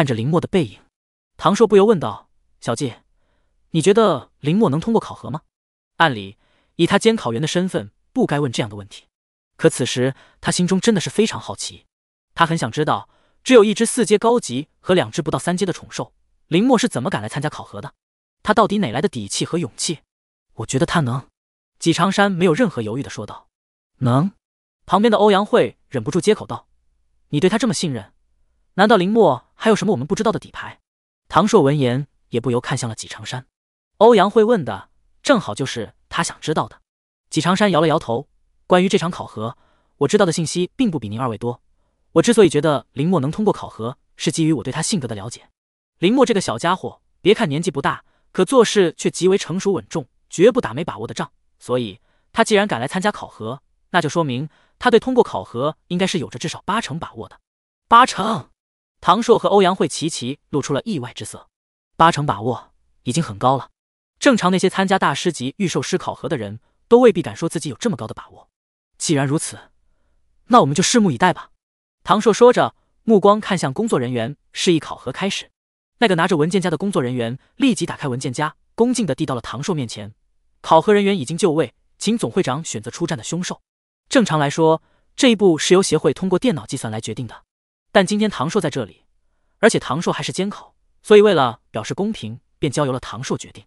看着林墨的背影，唐硕不由问道：“小季，你觉得林墨能通过考核吗？”按理以他监考员的身份，不该问这样的问题。可此时他心中真的是非常好奇，他很想知道，只有一只四阶高级和两只不到三阶的宠兽，林墨是怎么敢来参加考核的？他到底哪来的底气和勇气？我觉得他能。”季长山没有任何犹豫的说道：“能。”旁边的欧阳慧忍不住接口道：“你对他这么信任，难道林墨？”还有什么我们不知道的底牌？唐硕闻言也不由看向了纪长山。欧阳会问的正好就是他想知道的。纪长山摇了摇头，关于这场考核，我知道的信息并不比您二位多。我之所以觉得林墨能通过考核，是基于我对他性格的了解。林墨这个小家伙，别看年纪不大，可做事却极为成熟稳重，绝不打没把握的仗。所以，他既然敢来参加考核，那就说明他对通过考核应该是有着至少八成把握的。八成。唐硕和欧阳慧齐齐露出了意外之色，八成把握已经很高了。正常那些参加大师级预售师考核的人，都未必敢说自己有这么高的把握。既然如此，那我们就拭目以待吧。唐硕说着，目光看向工作人员，示意考核开始。那个拿着文件夹的工作人员立即打开文件夹，恭敬的递到了唐硕面前。考核人员已经就位，请总会长选择出战的凶兽。正常来说，这一步是由协会通过电脑计算来决定的。但今天唐硕在这里，而且唐硕还是监考，所以为了表示公平，便交由了唐硕决定。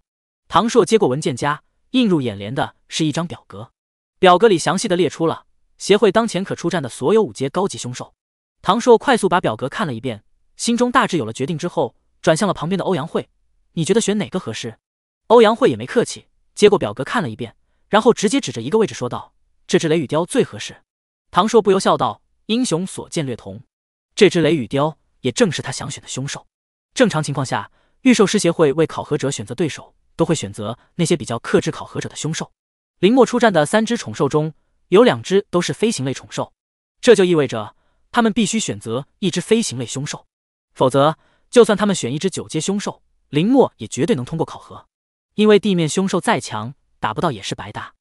唐硕接过文件夹，映入眼帘的是一张表格，表格里详细的列出了协会当前可出战的所有五阶高级凶兽。唐硕快速把表格看了一遍，心中大致有了决定之后，转向了旁边的欧阳慧：“你觉得选哪个合适？”欧阳慧也没客气，接过表格看了一遍，然后直接指着一个位置说道：“这只雷雨雕最合适。”唐硕不由笑道：“英雄所见略同。”这只雷雨雕也正是他想选的凶兽。正常情况下，御兽师协会为考核者选择对手，都会选择那些比较克制考核者的凶兽。林墨出战的三只宠兽中有两只都是飞行类宠兽，这就意味着他们必须选择一只飞行类凶兽，否则就算他们选一只九阶凶兽，林墨也绝对能通过考核。因为地面凶兽再强，打不到也是白搭，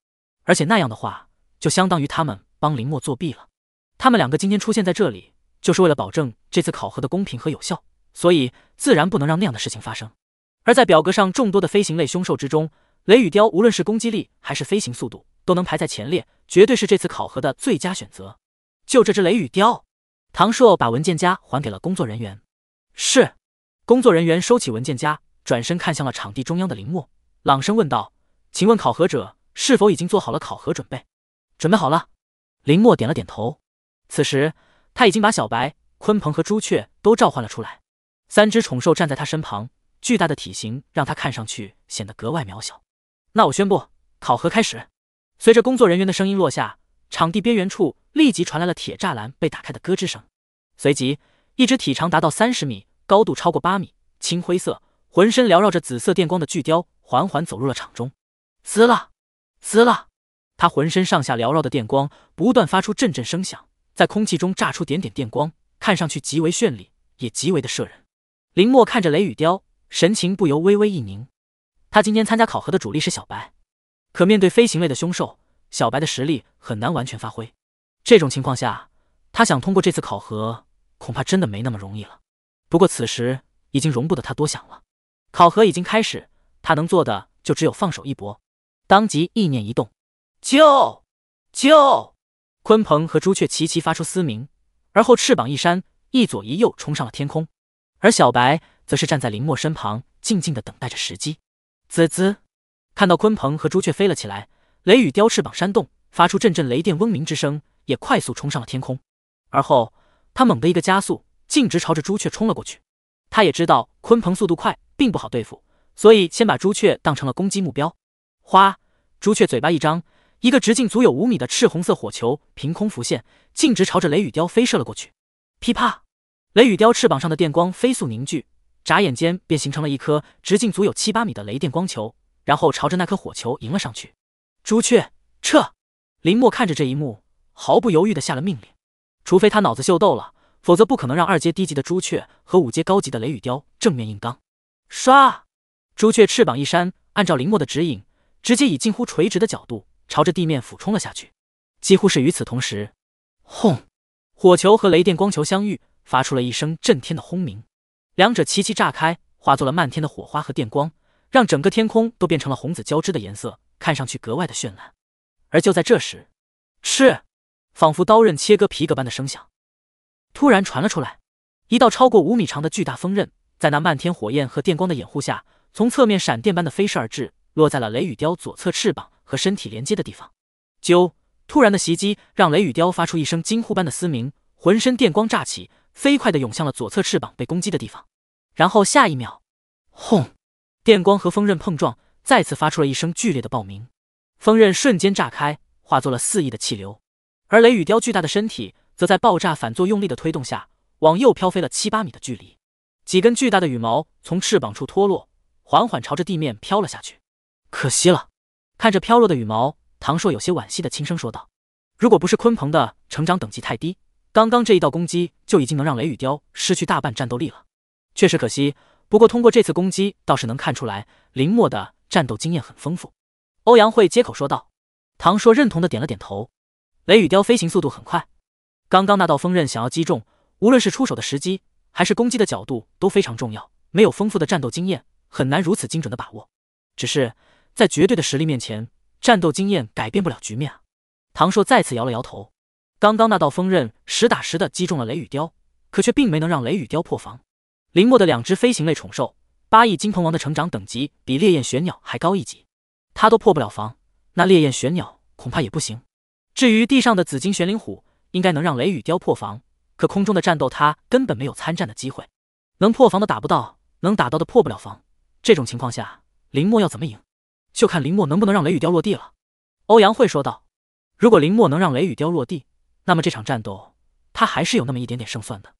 而且那样的话，就相当于他们帮林墨作弊了。他们两个今天出现在这里。就是为了保证这次考核的公平和有效，所以自然不能让那样的事情发生。而在表格上众多的飞行类凶兽之中，雷雨雕无论是攻击力还是飞行速度，都能排在前列，绝对是这次考核的最佳选择。就这只雷雨雕，唐硕把文件夹还给了工作人员。是，工作人员收起文件夹，转身看向了场地中央的林墨，朗声问道：“请问考核者是否已经做好了考核准备？”“准备好了。”林墨点了点头。此时。他已经把小白、鲲鹏和朱雀都召唤了出来，三只宠兽站在他身旁，巨大的体型让他看上去显得格外渺小。那我宣布考核开始。随着工作人员的声音落下，场地边缘处立即传来了铁栅栏被打开的咯吱声。随即，一只体长达到三十米、高度超过八米、青灰色、浑身缭绕着紫色电光的巨雕缓缓走入了场中。撕啦，撕啦，它浑身上下缭绕的电光不断发出阵阵声响。在空气中炸出点点电光，看上去极为绚丽，也极为的慑人。林墨看着雷雨雕，神情不由微微一凝。他今天参加考核的主力是小白，可面对飞行类的凶兽，小白的实力很难完全发挥。这种情况下，他想通过这次考核，恐怕真的没那么容易了。不过此时已经容不得他多想了，考核已经开始，他能做的就只有放手一搏。当即意念一动，救救！鲲鹏和朱雀齐齐发出嘶鸣，而后翅膀一扇，一左一右冲上了天空。而小白则是站在林墨身旁，静静的等待着时机。滋滋，看到鲲鹏和朱雀飞了起来，雷雨雕翅膀扇动，发出阵阵雷电嗡鸣之声，也快速冲上了天空。而后他猛地一个加速，径直朝着朱雀冲了过去。他也知道鲲鹏速度快，并不好对付，所以先把朱雀当成了攻击目标。花，朱雀嘴巴一张。一个直径足有五米的赤红色火球凭空浮现，径直朝着雷雨雕飞射了过去。噼啪，雷雨雕翅膀上的电光飞速凝聚，眨眼间便形成了一颗直径足有七八米的雷电光球，然后朝着那颗火球迎了上去。朱雀撤！林墨看着这一幕，毫不犹豫地下了命令。除非他脑子秀逗了，否则不可能让二阶低级的朱雀和五阶高级的雷雨雕正面硬刚。唰，朱雀翅膀一扇，按照林墨的指引，直接以近乎垂直的角度。朝着地面俯冲了下去，几乎是与此同时，轰！火球和雷电光球相遇，发出了一声震天的轰鸣，两者齐齐炸开，化作了漫天的火花和电光，让整个天空都变成了红紫交织的颜色，看上去格外的绚烂。而就在这时，嗤，仿佛刀刃切割皮革般的声响，突然传了出来。一道超过五米长的巨大风刃，在那漫天火焰和电光的掩护下，从侧面闪电般的飞射而至，落在了雷雨雕左侧翅膀。和身体连接的地方，啾！突然的袭击让雷雨雕发出一声惊呼般的嘶鸣，浑身电光乍起，飞快的涌向了左侧翅膀被攻击的地方。然后下一秒，轰！电光和风刃碰撞，再次发出了一声剧烈的爆鸣，风刃瞬间炸开，化作了肆意的气流。而雷雨雕巨大的身体则在爆炸反作用力的推动下，往右飘飞了七八米的距离。几根巨大的羽毛从翅膀处脱落，缓缓朝着地面飘了下去。可惜了。看着飘落的羽毛，唐硕有些惋惜的轻声说道：“如果不是鲲鹏的成长等级太低，刚刚这一道攻击就已经能让雷雨雕失去大半战斗力了。确实可惜。不过通过这次攻击，倒是能看出来林墨的战斗经验很丰富。”欧阳慧接口说道。唐硕认同的点了点头。雷雨雕飞行速度很快，刚刚那道风刃想要击中，无论是出手的时机，还是攻击的角度都非常重要。没有丰富的战斗经验，很难如此精准的把握。只是。在绝对的实力面前，战斗经验改变不了局面啊！唐硕再次摇了摇头。刚刚那道锋刃实打实的击中了雷雨雕，可却并没能让雷雨雕破防。林墨的两只飞行类宠兽八翼金鹏王的成长等级比烈焰玄鸟还高一级，他都破不了防，那烈焰玄鸟恐怕也不行。至于地上的紫金玄灵虎，应该能让雷雨雕破防，可空中的战斗他根本没有参战的机会。能破防的打不到，能打到的破不了防，这种情况下，林墨要怎么赢？就看林墨能不能让雷雨雕落地了，欧阳慧说道。如果林墨能让雷雨雕落地，那么这场战斗他还是有那么一点点胜算的。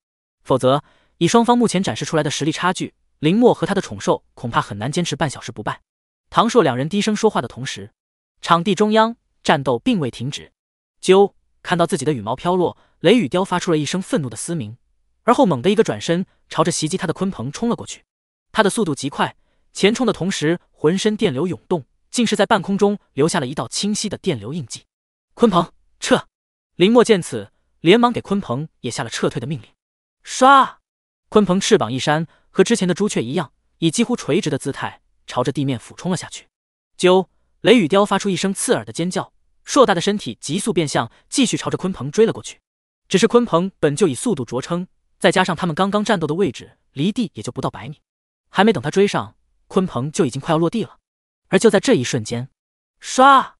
否则，以双方目前展示出来的实力差距，林墨和他的宠兽恐怕很难坚持半小时不败。唐硕两人低声说话的同时，场地中央战斗并未停止。啾！看到自己的羽毛飘落，雷雨雕发出了一声愤怒的嘶鸣，而后猛地一个转身，朝着袭击他的鲲鹏冲了过去。他的速度极快，前冲的同时。浑身电流涌动，竟是在半空中留下了一道清晰的电流印记。鲲鹏撤！林墨见此，连忙给鲲鹏也下了撤退的命令。唰！鲲鹏翅膀一扇，和之前的朱雀一样，以几乎垂直的姿态朝着地面俯冲了下去。啾！雷雨雕发出一声刺耳的尖叫，硕大的身体急速变向，继续朝着鲲鹏追了过去。只是鲲鹏本就以速度著称，再加上他们刚刚战斗的位置离地也就不到百米，还没等他追上。鲲鹏就已经快要落地了，而就在这一瞬间，唰！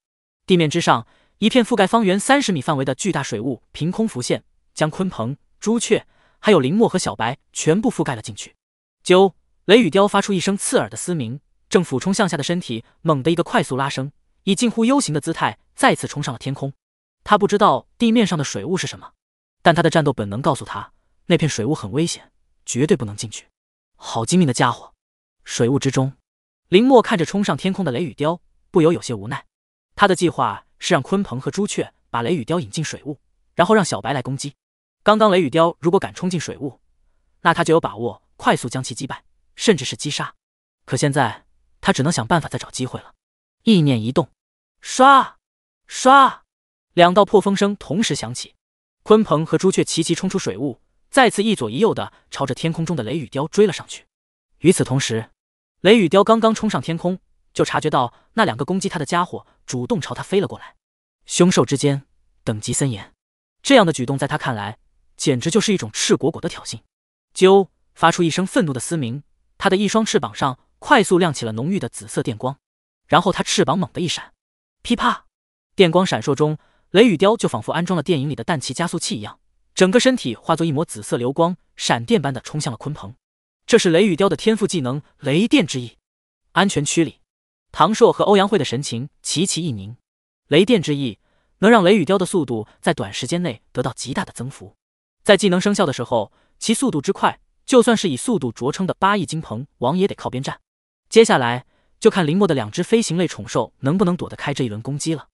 地面之上一片覆盖方圆三十米范围的巨大水雾凭空浮现，将鲲鹏、朱雀还有林墨和小白全部覆盖了进去。九雷雨雕发出一声刺耳的嘶鸣，正俯冲向下的身体猛地一个快速拉升，以近乎 U 型的姿态再次冲上了天空。他不知道地面上的水雾是什么，但他的战斗本能告诉他，那片水雾很危险，绝对不能进去。好精明的家伙！水雾之中，林墨看着冲上天空的雷雨雕，不由有些无奈。他的计划是让鲲鹏和朱雀把雷雨雕引进水雾，然后让小白来攻击。刚刚雷雨雕如果敢冲进水雾，那他就有把握快速将其击败，甚至是击杀。可现在，他只能想办法再找机会了。意念一动，刷刷，两道破风声同时响起，鲲鹏和朱雀齐齐冲出水雾，再次一左一右的朝着天空中的雷雨雕追了上去。与此同时，雷雨雕刚刚冲上天空，就察觉到那两个攻击他的家伙主动朝他飞了过来。凶兽之间等级森严，这样的举动在他看来简直就是一种赤果果的挑衅。啾！发出一声愤怒的嘶鸣，他的一双翅膀上快速亮起了浓郁的紫色电光，然后他翅膀猛地一闪，噼啪，电光闪烁中，雷雨雕就仿佛安装了电影里的氮气加速器一样，整个身体化作一抹紫色流光，闪电般的冲向了鲲鹏。这是雷雨雕的天赋技能——雷电之翼。安全区里，唐硕和欧阳慧的神情齐齐一凝。雷电之翼能让雷雨雕的速度在短时间内得到极大的增幅，在技能生效的时候，其速度之快，就算是以速度著称的八翼金鹏王也得靠边站。接下来就看林墨的两只飞行类宠兽能不能躲得开这一轮攻击了。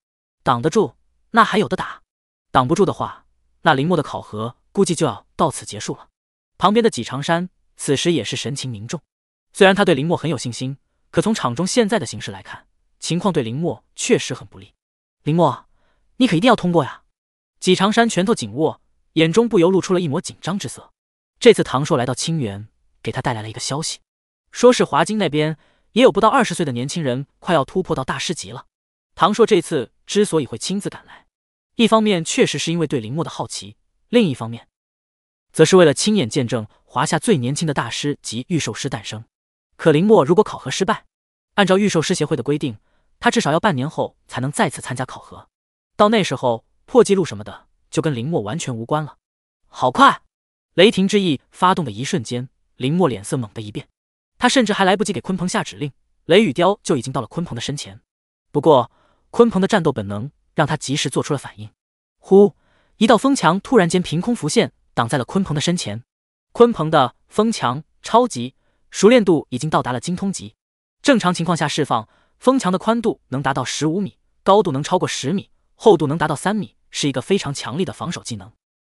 挡得住，那还有的打；挡不住的话，那林墨的考核估计就要到此结束了。旁边的几长山。此时也是神情凝重，虽然他对林墨很有信心，可从场中现在的形势来看，情况对林墨确实很不利。林墨，你可一定要通过呀！纪长山拳头紧握，眼中不由露出了一抹紧张之色。这次唐硕来到清源，给他带来了一个消息，说是华金那边也有不到二十岁的年轻人快要突破到大师级了。唐硕这次之所以会亲自赶来，一方面确实是因为对林墨的好奇，另一方面，则是为了亲眼见证。华夏最年轻的大师及御兽师诞生。可林墨如果考核失败，按照御兽师协会的规定，他至少要半年后才能再次参加考核。到那时候，破纪录什么的就跟林墨完全无关了。好快！雷霆之翼发动的一瞬间，林墨脸色猛的一变，他甚至还来不及给鲲鹏下指令，雷雨雕就已经到了鲲鹏的身前。不过，鲲鹏的战斗本能让他及时做出了反应，呼，一道风墙突然间凭空浮现，挡在了鲲鹏的身前。鲲鹏的风墙超级熟练度已经到达了精通级，正常情况下释放风墙的宽度能达到十五米，高度能超过十米，厚度能达到三米，是一个非常强力的防守技能。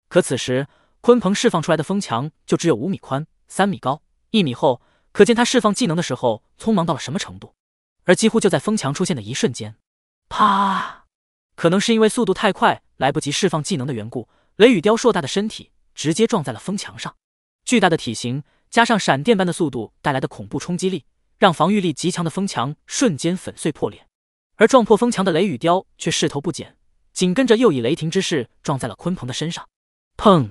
可此时，鲲鹏释放出来的风墙就只有五米宽、三米高、一米厚，可见他释放技能的时候匆忙到了什么程度。而几乎就在风墙出现的一瞬间，啪！可能是因为速度太快，来不及释放技能的缘故，雷雨雕硕大的身体直接撞在了风墙上。巨大的体型加上闪电般的速度带来的恐怖冲击力，让防御力极强的风墙瞬间粉碎破裂。而撞破风墙的雷雨雕却势头不减，紧跟着又以雷霆之势撞在了鲲鹏的身上。砰！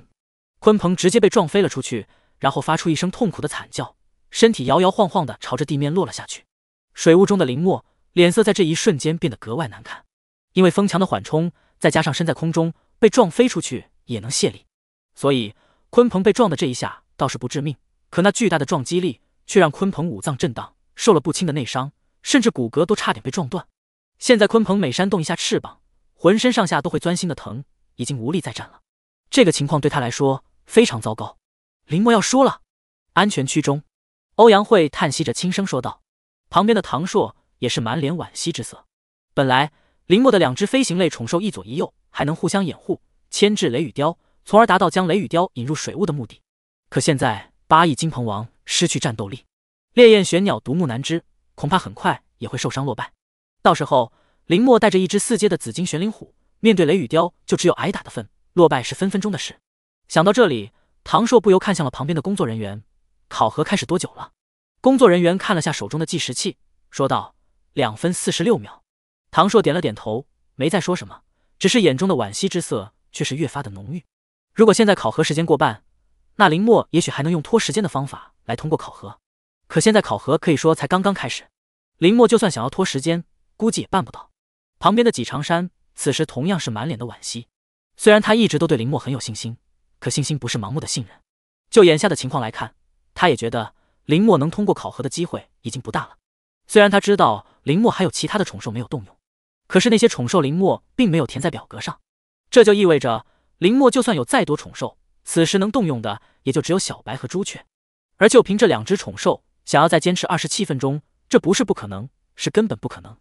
鲲鹏直接被撞飞了出去，然后发出一声痛苦的惨叫，身体摇摇晃晃的朝着地面落了下去。水雾中的林墨脸色在这一瞬间变得格外难看，因为风墙的缓冲，再加上身在空中被撞飞出去也能卸力，所以鲲鹏被撞的这一下。倒是不致命，可那巨大的撞击力却让鲲鹏五脏震荡，受了不轻的内伤，甚至骨骼都差点被撞断。现在鲲鹏每扇动一下翅膀，浑身上下都会钻心的疼，已经无力再战了。这个情况对他来说非常糟糕。林墨要输了。安全区中，欧阳慧叹息着轻声说道，旁边的唐硕也是满脸惋惜之色。本来林墨的两只飞行类宠兽一左一右，还能互相掩护，牵制雷雨雕，从而达到将雷雨雕引入水雾的目的。可现在八翼金鹏王失去战斗力，烈焰玄鸟独木难支，恐怕很快也会受伤落败。到时候林墨带着一只四阶的紫金玄灵虎面对雷雨雕，就只有挨打的份，落败是分分钟的事。想到这里，唐硕不由看向了旁边的工作人员：“考核开始多久了？”工作人员看了下手中的计时器，说道：“两分四十六秒。”唐硕点了点头，没再说什么，只是眼中的惋惜之色却是越发的浓郁。如果现在考核时间过半，那林墨也许还能用拖时间的方法来通过考核，可现在考核可以说才刚刚开始，林墨就算想要拖时间，估计也办不到。旁边的纪长山此时同样是满脸的惋惜，虽然他一直都对林墨很有信心，可信心不是盲目的信任。就眼下的情况来看，他也觉得林墨能通过考核的机会已经不大了。虽然他知道林墨还有其他的宠兽没有动用，可是那些宠兽林墨并没有填在表格上，这就意味着林墨就算有再多宠兽。此时能动用的也就只有小白和朱雀，而就凭这两只宠兽，想要再坚持二十七分钟，这不是不可能，是根本不可能。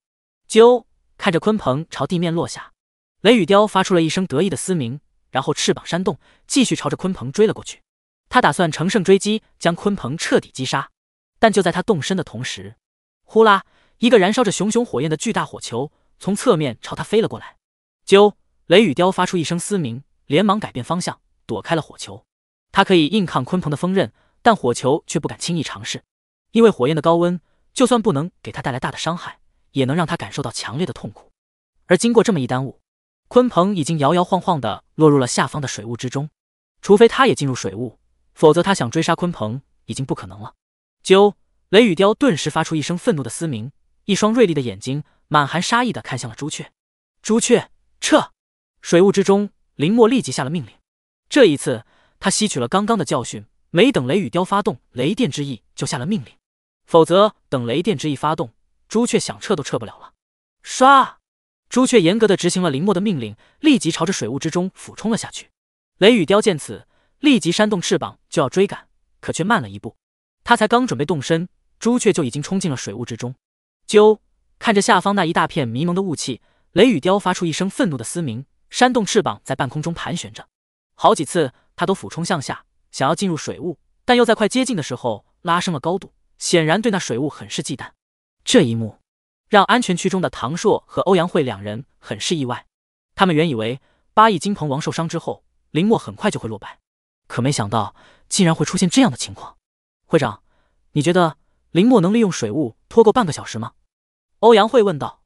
啾！看着鲲鹏朝地面落下，雷雨雕发出了一声得意的嘶鸣，然后翅膀扇动，继续朝着鲲鹏追了过去。他打算乘胜追击，将鲲鹏彻底击杀。但就在他动身的同时，呼啦！一个燃烧着熊熊火焰的巨大火球从侧面朝他飞了过来。啾！雷雨雕发出一声嘶鸣，连忙改变方向。躲开了火球，它可以硬抗鲲鹏的锋刃，但火球却不敢轻易尝试，因为火焰的高温，就算不能给他带来大的伤害，也能让他感受到强烈的痛苦。而经过这么一耽误，鲲鹏已经摇摇晃晃的落入了下方的水雾之中，除非他也进入水雾，否则他想追杀鲲鹏已经不可能了。啾！雷雨雕顿时发出一声愤怒的嘶鸣，一双锐利的眼睛满含杀意的看向了朱雀。朱雀，撤！水雾之中，林墨立即下了命令。这一次，他吸取了刚刚的教训，没等雷雨雕发动雷电之翼就下了命令，否则等雷电之翼发动，朱雀想撤都撤不了了。唰！朱雀严格的执行了林墨的命令，立即朝着水雾之中俯冲了下去。雷雨雕见此，立即扇动翅膀就要追赶，可却慢了一步。他才刚准备动身，朱雀就已经冲进了水雾之中。啾！看着下方那一大片迷蒙的雾气，雷雨雕发出一声愤怒的嘶鸣，扇动翅膀在半空中盘旋着。好几次，他都俯冲向下，想要进入水雾，但又在快接近的时候拉升了高度，显然对那水雾很是忌惮。这一幕让安全区中的唐硕和欧阳慧两人很是意外。他们原以为八翼金鹏王受伤之后，林墨很快就会落败，可没想到竟然会出现这样的情况。会长，你觉得林墨能利用水雾拖过半个小时吗？欧阳慧问道。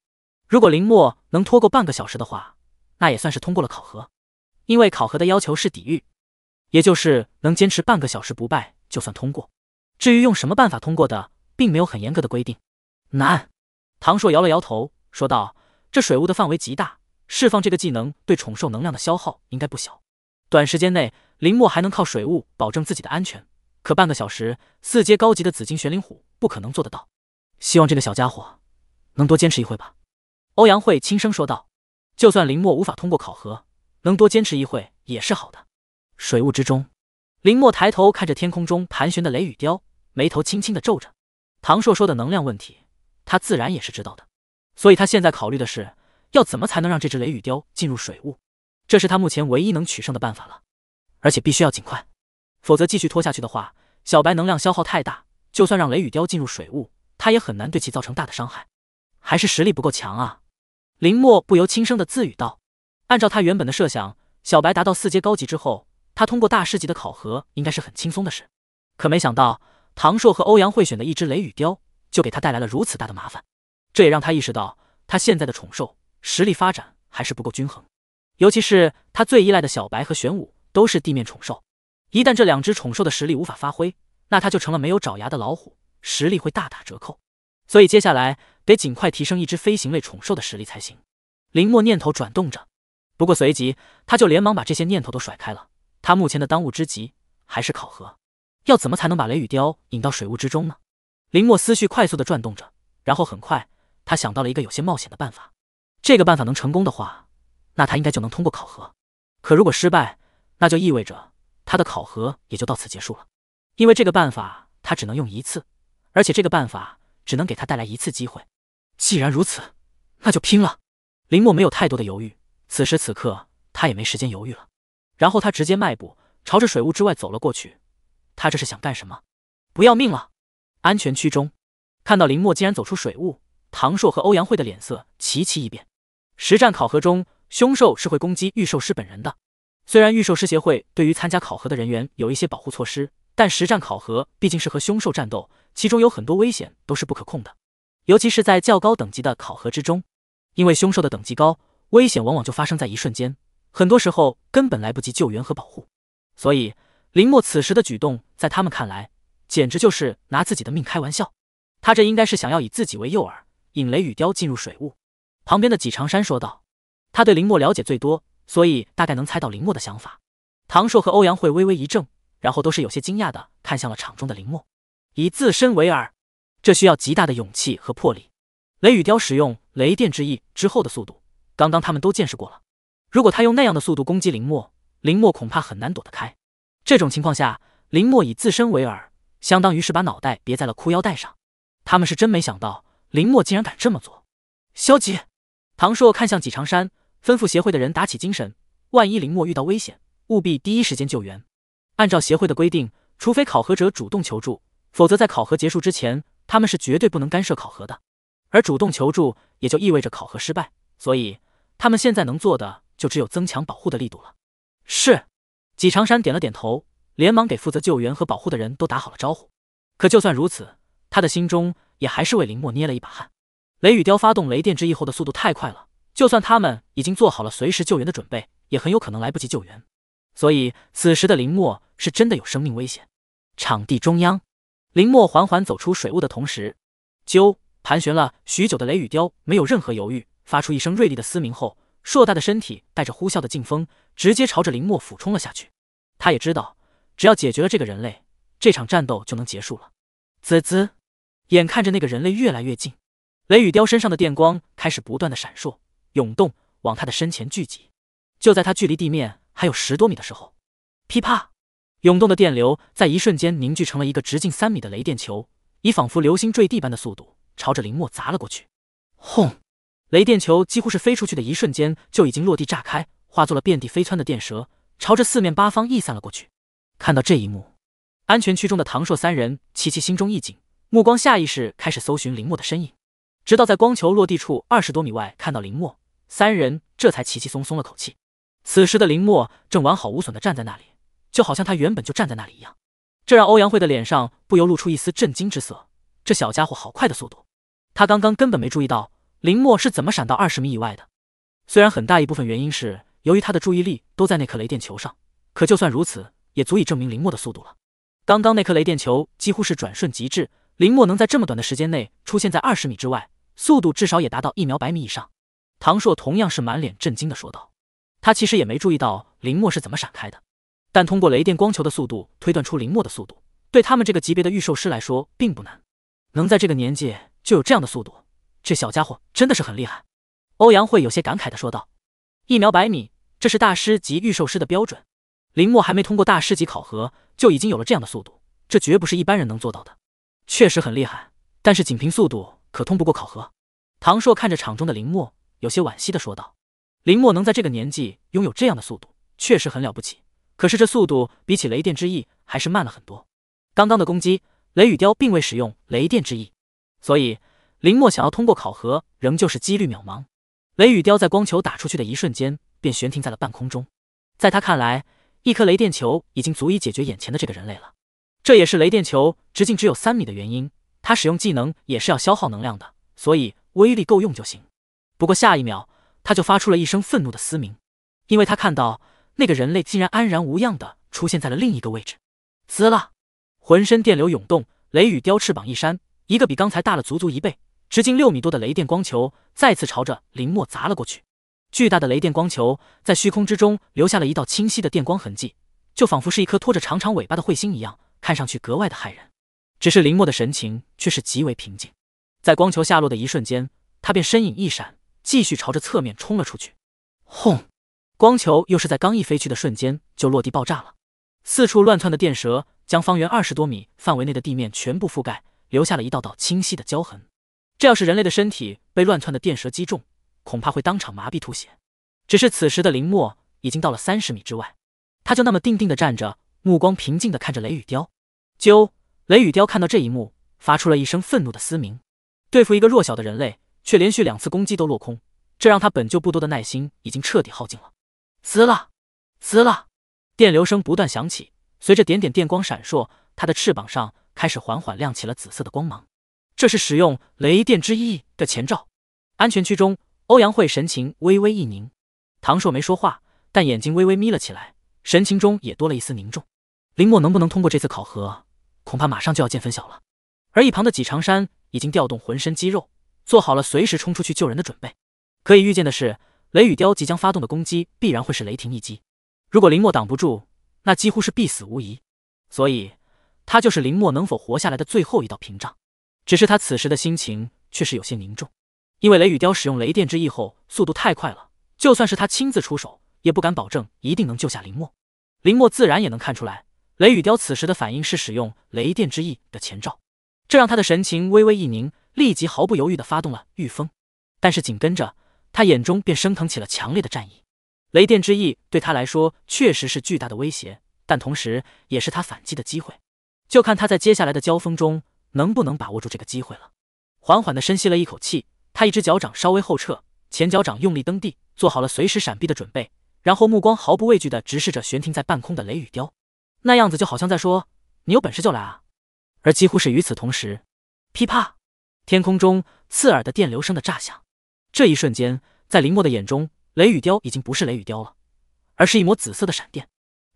如果林墨能拖过半个小时的话，那也算是通过了考核。因为考核的要求是抵御，也就是能坚持半个小时不败就算通过。至于用什么办法通过的，并没有很严格的规定。难，唐硕摇了摇头说道：“这水雾的范围极大，释放这个技能对宠兽能量的消耗应该不小。短时间内，林墨还能靠水雾保证自己的安全，可半个小时，四阶高级的紫金玄灵虎不可能做得到。希望这个小家伙能多坚持一会吧。”欧阳慧轻声说道：“就算林墨无法通过考核。”能多坚持一会也是好的。水雾之中，林墨抬头看着天空中盘旋的雷雨雕，眉头轻轻的皱着。唐硕说的能量问题，他自然也是知道的，所以他现在考虑的是要怎么才能让这只雷雨雕进入水雾，这是他目前唯一能取胜的办法了。而且必须要尽快，否则继续拖下去的话，小白能量消耗太大，就算让雷雨雕进入水雾，他也很难对其造成大的伤害。还是实力不够强啊！林墨不由轻声的自语道。按照他原本的设想，小白达到四阶高级之后，他通过大师级的考核应该是很轻松的事。可没想到，唐硕和欧阳慧选的一只雷雨雕就给他带来了如此大的麻烦。这也让他意识到，他现在的宠兽实力发展还是不够均衡，尤其是他最依赖的小白和玄武都是地面宠兽，一旦这两只宠兽的实力无法发挥，那他就成了没有爪牙的老虎，实力会大打折扣。所以接下来得尽快提升一只飞行类宠兽的实力才行。林墨念头转动着。不过随即，他就连忙把这些念头都甩开了。他目前的当务之急还是考核，要怎么才能把雷雨雕引到水雾之中呢？林墨思绪快速的转动着，然后很快他想到了一个有些冒险的办法。这个办法能成功的话，那他应该就能通过考核；可如果失败，那就意味着他的考核也就到此结束了。因为这个办法他只能用一次，而且这个办法只能给他带来一次机会。既然如此，那就拼了！林墨没有太多的犹豫。此时此刻，他也没时间犹豫了，然后他直接迈步朝着水雾之外走了过去。他这是想干什么？不要命了？安全区中，看到林墨竟然走出水雾，唐硕和欧阳慧的脸色齐齐一变。实战考核中，凶兽是会攻击御兽师本人的。虽然御兽师协会对于参加考核的人员有一些保护措施，但实战考核毕竟是和凶兽战斗，其中有很多危险都是不可控的，尤其是在较高等级的考核之中，因为凶兽的等级高。危险往往就发生在一瞬间，很多时候根本来不及救援和保护。所以林墨此时的举动，在他们看来，简直就是拿自己的命开玩笑。他这应该是想要以自己为诱饵，引雷雨雕进入水雾。旁边的纪长山说道：“他对林墨了解最多，所以大概能猜到林墨的想法。”唐硕和欧阳慧微微一怔，然后都是有些惊讶的看向了场中的林墨。以自身为饵，这需要极大的勇气和魄力。雷雨雕使用雷电之翼之后的速度。刚刚他们都见识过了，如果他用那样的速度攻击林墨，林墨恐怕很难躲得开。这种情况下，林墨以自身为饵，相当于是把脑袋别在了裤腰带上。他们是真没想到林墨竟然敢这么做。消极，唐硕看向纪长山，吩咐协会的人打起精神，万一林墨遇到危险，务必第一时间救援。按照协会的规定，除非考核者主动求助，否则在考核结束之前，他们是绝对不能干涉考核的。而主动求助也就意味着考核失败，所以。他们现在能做的就只有增强保护的力度了。是，纪长山点了点头，连忙给负责救援和保护的人都打好了招呼。可就算如此，他的心中也还是为林墨捏了一把汗。雷雨雕发动雷电之翼后的速度太快了，就算他们已经做好了随时救援的准备，也很有可能来不及救援。所以此时的林墨是真的有生命危险。场地中央，林墨缓缓走出水雾的同时，啾，盘旋了许久的雷雨雕没有任何犹豫。发出一声锐利的嘶鸣后，硕大的身体带着呼啸的劲风，直接朝着林墨俯冲了下去。他也知道，只要解决了这个人类，这场战斗就能结束了。滋滋，眼看着那个人类越来越近，雷雨雕身上的电光开始不断的闪烁、涌动，往他的身前聚集。就在他距离地面还有十多米的时候，噼啪，涌动的电流在一瞬间凝聚成了一个直径三米的雷电球，以仿佛流星坠地般的速度，朝着林墨砸了过去。轰！雷电球几乎是飞出去的一瞬间就已经落地炸开，化作了遍地飞窜的电蛇，朝着四面八方溢散了过去。看到这一幕，安全区中的唐硕三人齐齐心中一紧，目光下意识开始搜寻林墨的身影，直到在光球落地处二十多米外看到林墨，三人这才齐齐松松了口气。此时的林墨正完好无损地站在那里，就好像他原本就站在那里一样，这让欧阳慧的脸上不由露出一丝震惊之色。这小家伙好快的速度，他刚刚根本没注意到。林墨是怎么闪到二十米以外的？虽然很大一部分原因是由于他的注意力都在那颗雷电球上，可就算如此，也足以证明林墨的速度了。刚刚那颗雷电球几乎是转瞬即至，林墨能在这么短的时间内出现在二十米之外，速度至少也达到一秒百米以上。唐硕同样是满脸震惊的说道：“他其实也没注意到林墨是怎么闪开的，但通过雷电光球的速度推断出林墨的速度，对他们这个级别的御兽师来说并不难。能在这个年纪就有这样的速度。”这小家伙真的是很厉害，欧阳慧有些感慨的说道：“一秒百米，这是大师级御兽师的标准。林墨还没通过大师级考核，就已经有了这样的速度，这绝不是一般人能做到的。确实很厉害，但是仅凭速度可通不过考核。”唐硕看着场中的林墨，有些惋惜的说道：“林墨能在这个年纪拥有这样的速度，确实很了不起。可是这速度比起雷电之翼还是慢了很多。刚刚的攻击，雷雨雕并未使用雷电之翼，所以……”林墨想要通过考核，仍旧是几率渺茫。雷雨雕在光球打出去的一瞬间，便悬停在了半空中。在他看来，一颗雷电球已经足以解决眼前的这个人类了。这也是雷电球直径只有三米的原因。他使用技能也是要消耗能量的，所以威力够用就行。不过下一秒，他就发出了一声愤怒的嘶鸣，因为他看到那个人类竟然安然无恙的出现在了另一个位置。滋啦，浑身电流涌动，雷雨雕翅膀一扇，一个比刚才大了足足一倍。直径六米多的雷电光球再次朝着林墨砸了过去，巨大的雷电光球在虚空之中留下了一道清晰的电光痕迹，就仿佛是一颗拖着长长尾巴的彗星一样，看上去格外的骇人。只是林墨的神情却是极为平静，在光球下落的一瞬间，他便身影一闪，继续朝着侧面冲了出去。轰！光球又是在刚一飞去的瞬间就落地爆炸了，四处乱窜的电蛇将方圆二十多米范围内的地面全部覆盖，留下了一道道清晰的焦痕。这要是人类的身体被乱窜的电蛇击中，恐怕会当场麻痹吐血。只是此时的林墨已经到了三十米之外，他就那么定定地站着，目光平静地看着雷雨雕。啾！雷雨雕看到这一幕，发出了一声愤怒的嘶鸣。对付一个弱小的人类，却连续两次攻击都落空，这让他本就不多的耐心已经彻底耗尽了。滋啦，滋啦，电流声不断响起，随着点点电光闪烁，他的翅膀上开始缓缓亮起了紫色的光芒。这是使用雷电之翼的前兆。安全区中，欧阳慧神情微微一凝，唐硕没说话，但眼睛微微眯了起来，神情中也多了一丝凝重。林墨能不能通过这次考核，恐怕马上就要见分晓了。而一旁的纪长山已经调动浑身肌肉，做好了随时冲出去救人的准备。可以预见的是，雷雨雕即将发动的攻击必然会是雷霆一击。如果林墨挡不住，那几乎是必死无疑。所以，他就是林墨能否活下来的最后一道屏障。只是他此时的心情却是有些凝重，因为雷雨雕使用雷电之翼后速度太快了，就算是他亲自出手也不敢保证一定能救下林墨。林墨自然也能看出来，雷雨雕此时的反应是使用雷电之翼的前兆，这让他的神情微微一凝，立即毫不犹豫的发动了御风。但是紧跟着，他眼中便升腾起了强烈的战意。雷电之翼对他来说确实是巨大的威胁，但同时也是他反击的机会，就看他在接下来的交锋中。能不能把握住这个机会了？缓缓的深吸了一口气，他一只脚掌稍微后撤，前脚掌用力蹬地，做好了随时闪避的准备。然后目光毫不畏惧的直视着悬停在半空的雷雨雕，那样子就好像在说：“你有本事就来啊！”而几乎是与此同时，噼啪，天空中刺耳的电流声的炸响。这一瞬间，在林墨的眼中，雷雨雕已经不是雷雨雕了，而是一抹紫色的闪电。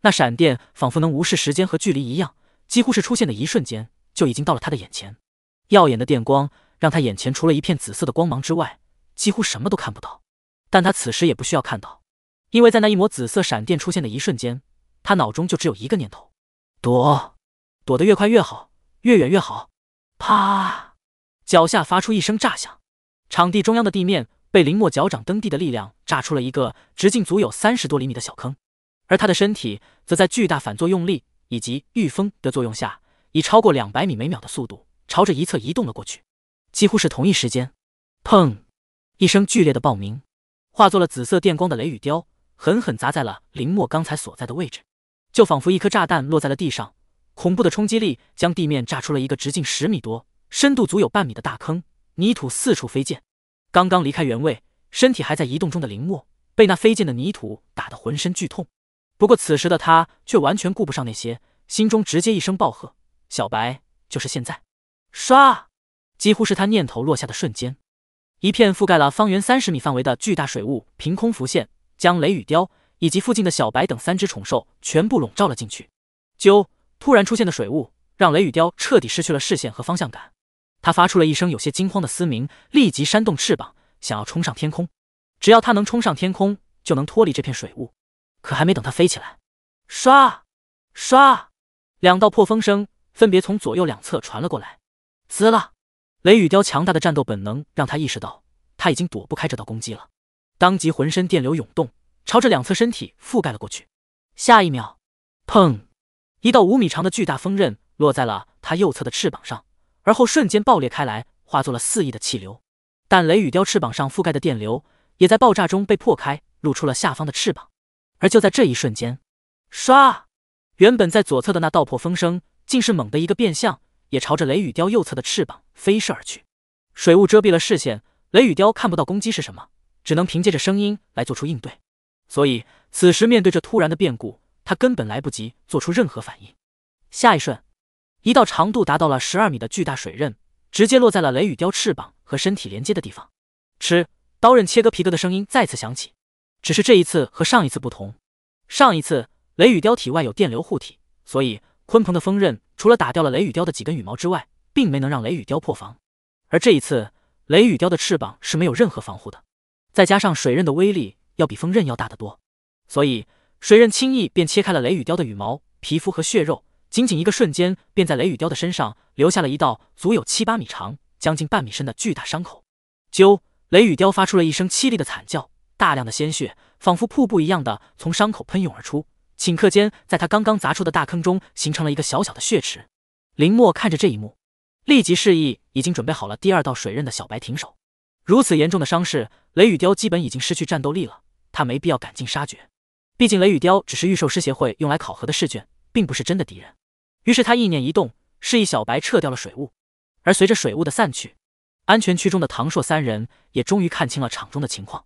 那闪电仿佛能无视时间和距离一样，几乎是出现的一瞬间。就已经到了他的眼前，耀眼的电光让他眼前除了一片紫色的光芒之外，几乎什么都看不到。但他此时也不需要看到，因为在那一抹紫色闪电出现的一瞬间，他脑中就只有一个念头：躲，躲得越快越好，越远越好。啪，脚下发出一声炸响，场地中央的地面被林墨脚掌蹬地的力量炸出了一个直径足有三十多厘米的小坑，而他的身体则在巨大反作用力以及御风的作用下。以超过两百米每秒的速度朝着一侧移动了过去。几乎是同一时间，砰！一声剧烈的爆鸣，化作了紫色电光的雷雨雕狠狠砸在了林墨刚才所在的位置，就仿佛一颗炸弹落在了地上。恐怖的冲击力将地面炸出了一个直径十米多、深度足有半米的大坑，泥土四处飞溅。刚刚离开原位、身体还在移动中的林墨被那飞溅的泥土打得浑身剧痛，不过此时的他却完全顾不上那些，心中直接一声暴喝。小白就是现在，唰！几乎是他念头落下的瞬间，一片覆盖了方圆三十米范围的巨大水雾凭空浮现，将雷雨雕以及附近的小白等三只宠兽全部笼罩了进去。啾！突然出现的水雾让雷雨雕彻底失去了视线和方向感，他发出了一声有些惊慌的嘶鸣，立即扇动翅膀想要冲上天空。只要它能冲上天空，就能脱离这片水雾。可还没等它飞起来，唰！唰！两道破风声。分别从左右两侧传了过来，滋啦！雷雨雕强大的战斗本能让他意识到他已经躲不开这道攻击了，当即浑身电流涌动，朝着两侧身体覆盖了过去。下一秒，砰！一道五米长的巨大风刃落在了他右侧的翅膀上，而后瞬间爆裂开来，化作了肆意的气流。但雷雨雕翅膀上覆盖的电流也在爆炸中被破开，露出了下方的翅膀。而就在这一瞬间，唰！原本在左侧的那道破风声。竟是猛的一个变向，也朝着雷雨雕右侧的翅膀飞射而去。水雾遮蔽了视线，雷雨雕看不到攻击是什么，只能凭借着声音来做出应对。所以此时面对这突然的变故，他根本来不及做出任何反应。下一瞬，一道长度达到了十二米的巨大水刃，直接落在了雷雨雕翅膀和身体连接的地方。吃刀刃切割皮革的声音再次响起，只是这一次和上一次不同，上一次雷雨雕体外有电流护体，所以。鲲鹏的锋刃除了打掉了雷雨雕的几根羽毛之外，并没能让雷雨雕破防。而这一次，雷雨雕的翅膀是没有任何防护的，再加上水刃的威力要比锋刃要大得多，所以水刃轻易便切开了雷雨雕的羽毛、皮肤和血肉，仅仅一个瞬间，便在雷雨雕的身上留下了一道足有七八米长、将近半米深的巨大伤口。啾！雷雨雕发出了一声凄厉的惨叫，大量的鲜血仿佛瀑布一样的从伤口喷涌而出。顷刻间，在他刚刚砸出的大坑中形成了一个小小的血池。林墨看着这一幕，立即示意已经准备好了第二道水刃的小白停手。如此严重的伤势，雷雨雕基本已经失去战斗力了，他没必要赶尽杀绝。毕竟雷雨雕只是御兽师协会用来考核的试卷，并不是真的敌人。于是他意念一动，示意小白撤掉了水雾。而随着水雾的散去，安全区中的唐硕三人也终于看清了场中的情况，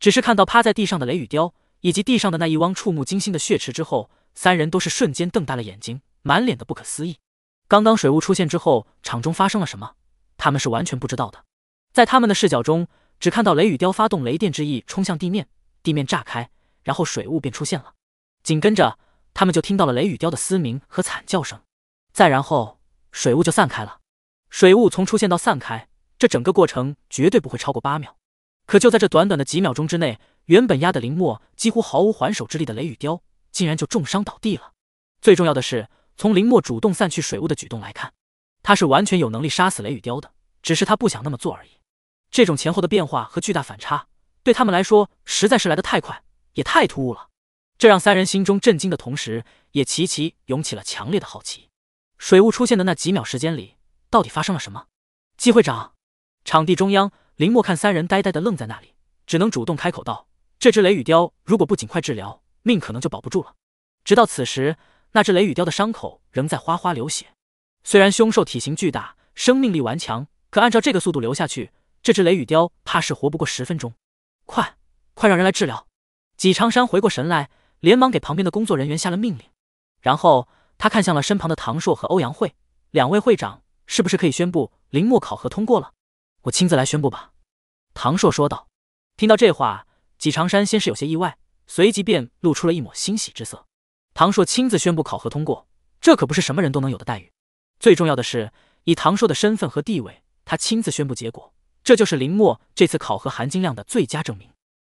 只是看到趴在地上的雷雨雕。以及地上的那一汪触目惊心的血池之后，三人都是瞬间瞪大了眼睛，满脸的不可思议。刚刚水雾出现之后，场中发生了什么，他们是完全不知道的。在他们的视角中，只看到雷雨雕发动雷电之翼冲向地面，地面炸开，然后水雾便出现了。紧跟着，他们就听到了雷雨雕的嘶鸣和惨叫声，再然后，水雾就散开了。水雾从出现到散开，这整个过程绝对不会超过八秒。可就在这短短的几秒钟之内，原本压得林墨几乎毫无还手之力的雷雨雕，竟然就重伤倒地了。最重要的是，从林墨主动散去水雾的举动来看，他是完全有能力杀死雷雨雕的，只是他不想那么做而已。这种前后的变化和巨大反差，对他们来说实在是来得太快，也太突兀了。这让三人心中震惊的同时，也齐齐涌起了强烈的好奇：水雾出现的那几秒时间里，到底发生了什么？季会长，场地中央，林墨看三人呆呆的愣在那里，只能主动开口道。这只雷雨雕如果不尽快治疗，命可能就保不住了。直到此时，那只雷雨雕的伤口仍在哗哗流血。虽然凶兽体型巨大，生命力顽强，可按照这个速度流下去，这只雷雨雕怕是活不过十分钟。快，快让人来治疗！纪长山回过神来，连忙给旁边的工作人员下了命令。然后他看向了身旁的唐硕和欧阳慧两位会长，是不是可以宣布林墨考核通过了？我亲自来宣布吧。”唐硕说道。听到这话。纪长山先是有些意外，随即便露出了一抹欣喜之色。唐硕亲自宣布考核通过，这可不是什么人都能有的待遇。最重要的是，以唐硕的身份和地位，他亲自宣布结果，这就是林墨这次考核含金量的最佳证明。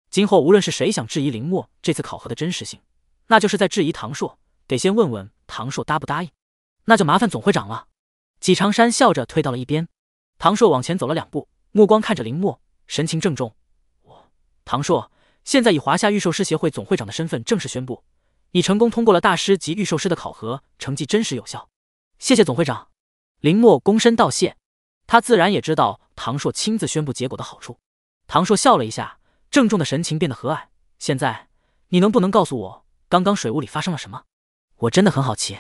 今后无论是谁想质疑林墨这次考核的真实性，那就是在质疑唐硕。得先问问唐硕答不答应，那就麻烦总会长了。纪长山笑着退到了一边，唐硕往前走了两步，目光看着林墨，神情郑重。我，唐硕。现在以华夏御兽师协会总会长的身份正式宣布，你成功通过了大师级御兽师的考核，成绩真实有效。谢谢总会长，林墨躬身道谢。他自然也知道唐硕亲自宣布结果的好处。唐硕笑了一下，郑重的神情变得和蔼。现在，你能不能告诉我，刚刚水雾里发生了什么？我真的很好奇。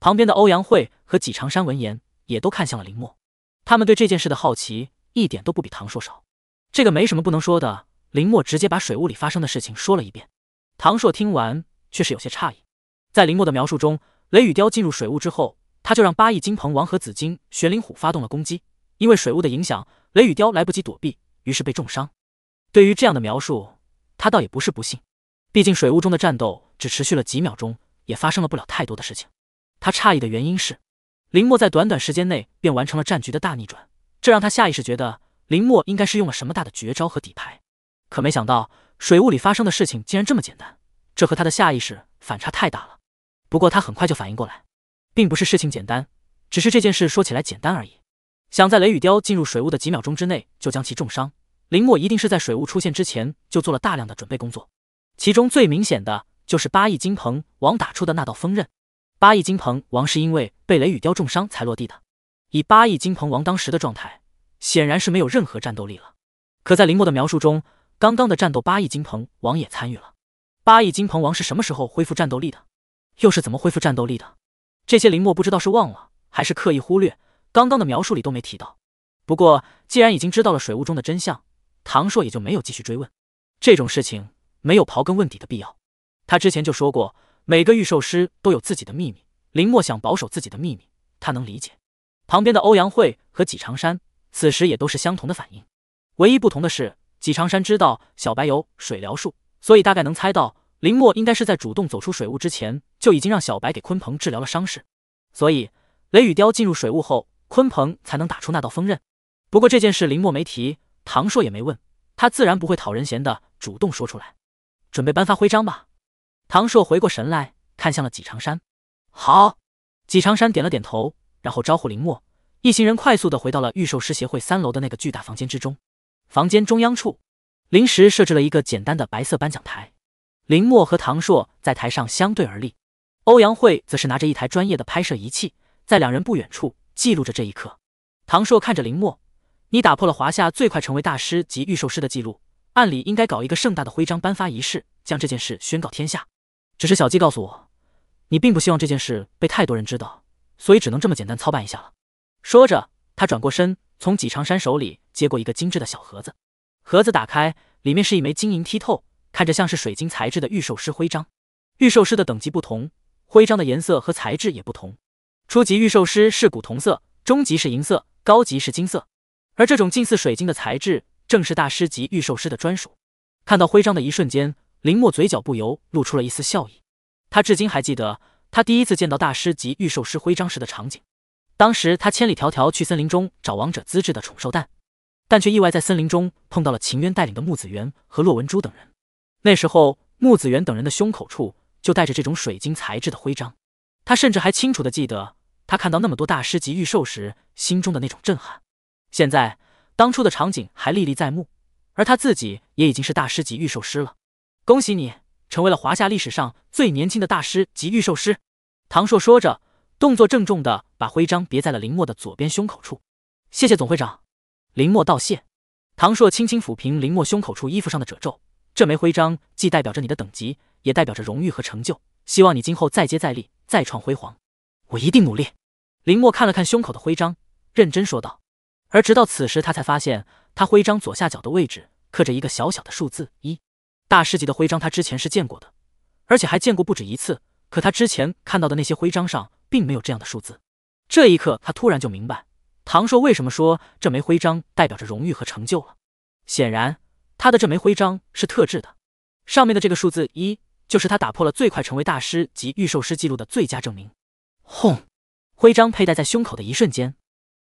旁边的欧阳慧和纪长山闻言，也都看向了林墨。他们对这件事的好奇，一点都不比唐硕少。这个没什么不能说的。林墨直接把水雾里发生的事情说了一遍，唐硕听完却是有些诧异。在林墨的描述中，雷雨雕进入水雾之后，他就让八翼金鹏王和紫金玄灵虎发动了攻击。因为水雾的影响，雷雨雕来不及躲避，于是被重伤。对于这样的描述，他倒也不是不信，毕竟水雾中的战斗只持续了几秒钟，也发生了不了太多的事情。他诧异的原因是，林墨在短短时间内便完成了战局的大逆转，这让他下意识觉得林墨应该是用了什么大的绝招和底牌。可没想到，水雾里发生的事情竟然这么简单，这和他的下意识反差太大了。不过他很快就反应过来，并不是事情简单，只是这件事说起来简单而已。想在雷雨雕进入水雾的几秒钟之内就将其重伤，林墨一定是在水雾出现之前就做了大量的准备工作。其中最明显的就是八翼金鹏王打出的那道锋刃。八翼金鹏王是因为被雷雨雕重伤才落地的，以八翼金鹏王当时的状态，显然是没有任何战斗力了。可在林墨的描述中。刚刚的战斗，八亿金鹏王也参与了。八亿金鹏王是什么时候恢复战斗力的？又是怎么恢复战斗力的？这些林墨不知道是忘了，还是刻意忽略，刚刚的描述里都没提到。不过既然已经知道了水雾中的真相，唐硕也就没有继续追问。这种事情没有刨根问底的必要。他之前就说过，每个御兽师都有自己的秘密，林墨想保守自己的秘密，他能理解。旁边的欧阳慧和纪长山此时也都是相同的反应，唯一不同的是。纪长山知道小白有水疗术，所以大概能猜到林墨应该是在主动走出水雾之前，就已经让小白给鲲鹏治疗了伤势。所以雷雨雕进入水雾后，鲲鹏才能打出那道锋刃。不过这件事林墨没提，唐硕也没问，他自然不会讨人嫌的主动说出来。准备颁发徽章吧。唐硕回过神来，看向了纪长山。好。纪长山点了点头，然后招呼林墨一行人快速的回到了御兽师协会三楼的那个巨大房间之中。房间中央处，临时设置了一个简单的白色颁奖台。林墨和唐硕在台上相对而立，欧阳慧则是拿着一台专业的拍摄仪器，在两人不远处记录着这一刻。唐硕看着林墨：“你打破了华夏最快成为大师及御兽师的记录，按理应该搞一个盛大的徽章颁发仪式，将这件事宣告天下。只是小季告诉我，你并不希望这件事被太多人知道，所以只能这么简单操办一下了。”说着，他转过身，从纪长山手里。接过一个精致的小盒子，盒子打开，里面是一枚晶莹剔透、看着像是水晶材质的御兽师徽章。御兽师的等级不同，徽章的颜色和材质也不同。初级御兽师是古铜色，中级是银色，高级是金色。而这种近似水晶的材质，正是大师级御兽师的专属。看到徽章的一瞬间，林墨嘴角不由露出了一丝笑意。他至今还记得他第一次见到大师级御兽师徽章时的场景。当时他千里迢迢去森林中找王者资质的宠兽蛋。但却意外在森林中碰到了秦渊带领的木子元和骆文珠等人。那时候，木子元等人的胸口处就带着这种水晶材质的徽章。他甚至还清楚的记得，他看到那么多大师级御兽时心中的那种震撼。现在，当初的场景还历历在目，而他自己也已经是大师级御兽师了。恭喜你，成为了华夏历史上最年轻的大师级御兽师。唐硕说着，动作郑重的把徽章别在了林墨的左边胸口处。谢谢总会长。林墨道谢，唐硕轻轻抚平林墨胸口处衣服上的褶皱。这枚徽章既代表着你的等级，也代表着荣誉和成就。希望你今后再接再厉，再创辉煌。我一定努力。林墨看了看胸口的徽章，认真说道。而直到此时，他才发现他徽章左下角的位置刻着一个小小的数字一。大师级的徽章他之前是见过的，而且还见过不止一次。可他之前看到的那些徽章上并没有这样的数字。这一刻，他突然就明白。唐硕为什么说这枚徽章代表着荣誉和成就了？显然，他的这枚徽章是特制的，上面的这个数字一，就是他打破了最快成为大师及预售师记录的最佳证明。轰！徽章佩戴在胸口的一瞬间，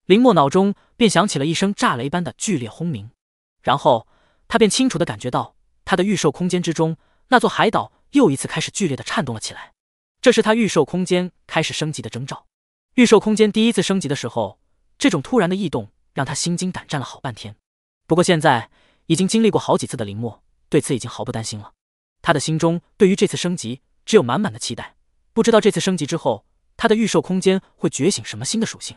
林墨脑中便响起了一声炸雷般的剧烈轰鸣，然后他便清楚的感觉到他的预售空间之中那座海岛又一次开始剧烈的颤动了起来，这是他预售空间开始升级的征兆。预售空间第一次升级的时候。这种突然的异动让他心惊胆战了好半天，不过现在已经经历过好几次的林墨对此已经毫不担心了。他的心中对于这次升级只有满满的期待，不知道这次升级之后他的预售空间会觉醒什么新的属性。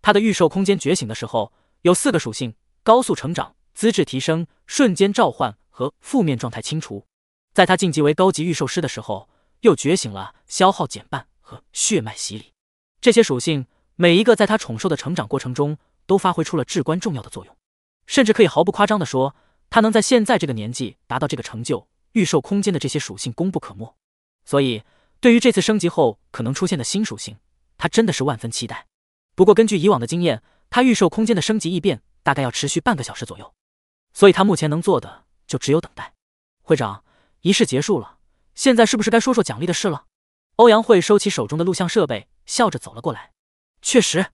他的预售空间觉醒的时候有四个属性：高速成长、资质提升、瞬间召唤和负面状态清除。在他晋级为高级预售师的时候，又觉醒了消耗减半和血脉洗礼这些属性。每一个在他宠兽的成长过程中都发挥出了至关重要的作用，甚至可以毫不夸张地说，他能在现在这个年纪达到这个成就，预售空间的这些属性功不可没。所以，对于这次升级后可能出现的新属性，他真的是万分期待。不过，根据以往的经验，他预售空间的升级异变大概要持续半个小时左右，所以他目前能做的就只有等待。会长，仪式结束了，现在是不是该说说奖励的事了？欧阳慧收起手中的录像设备，笑着走了过来。确实，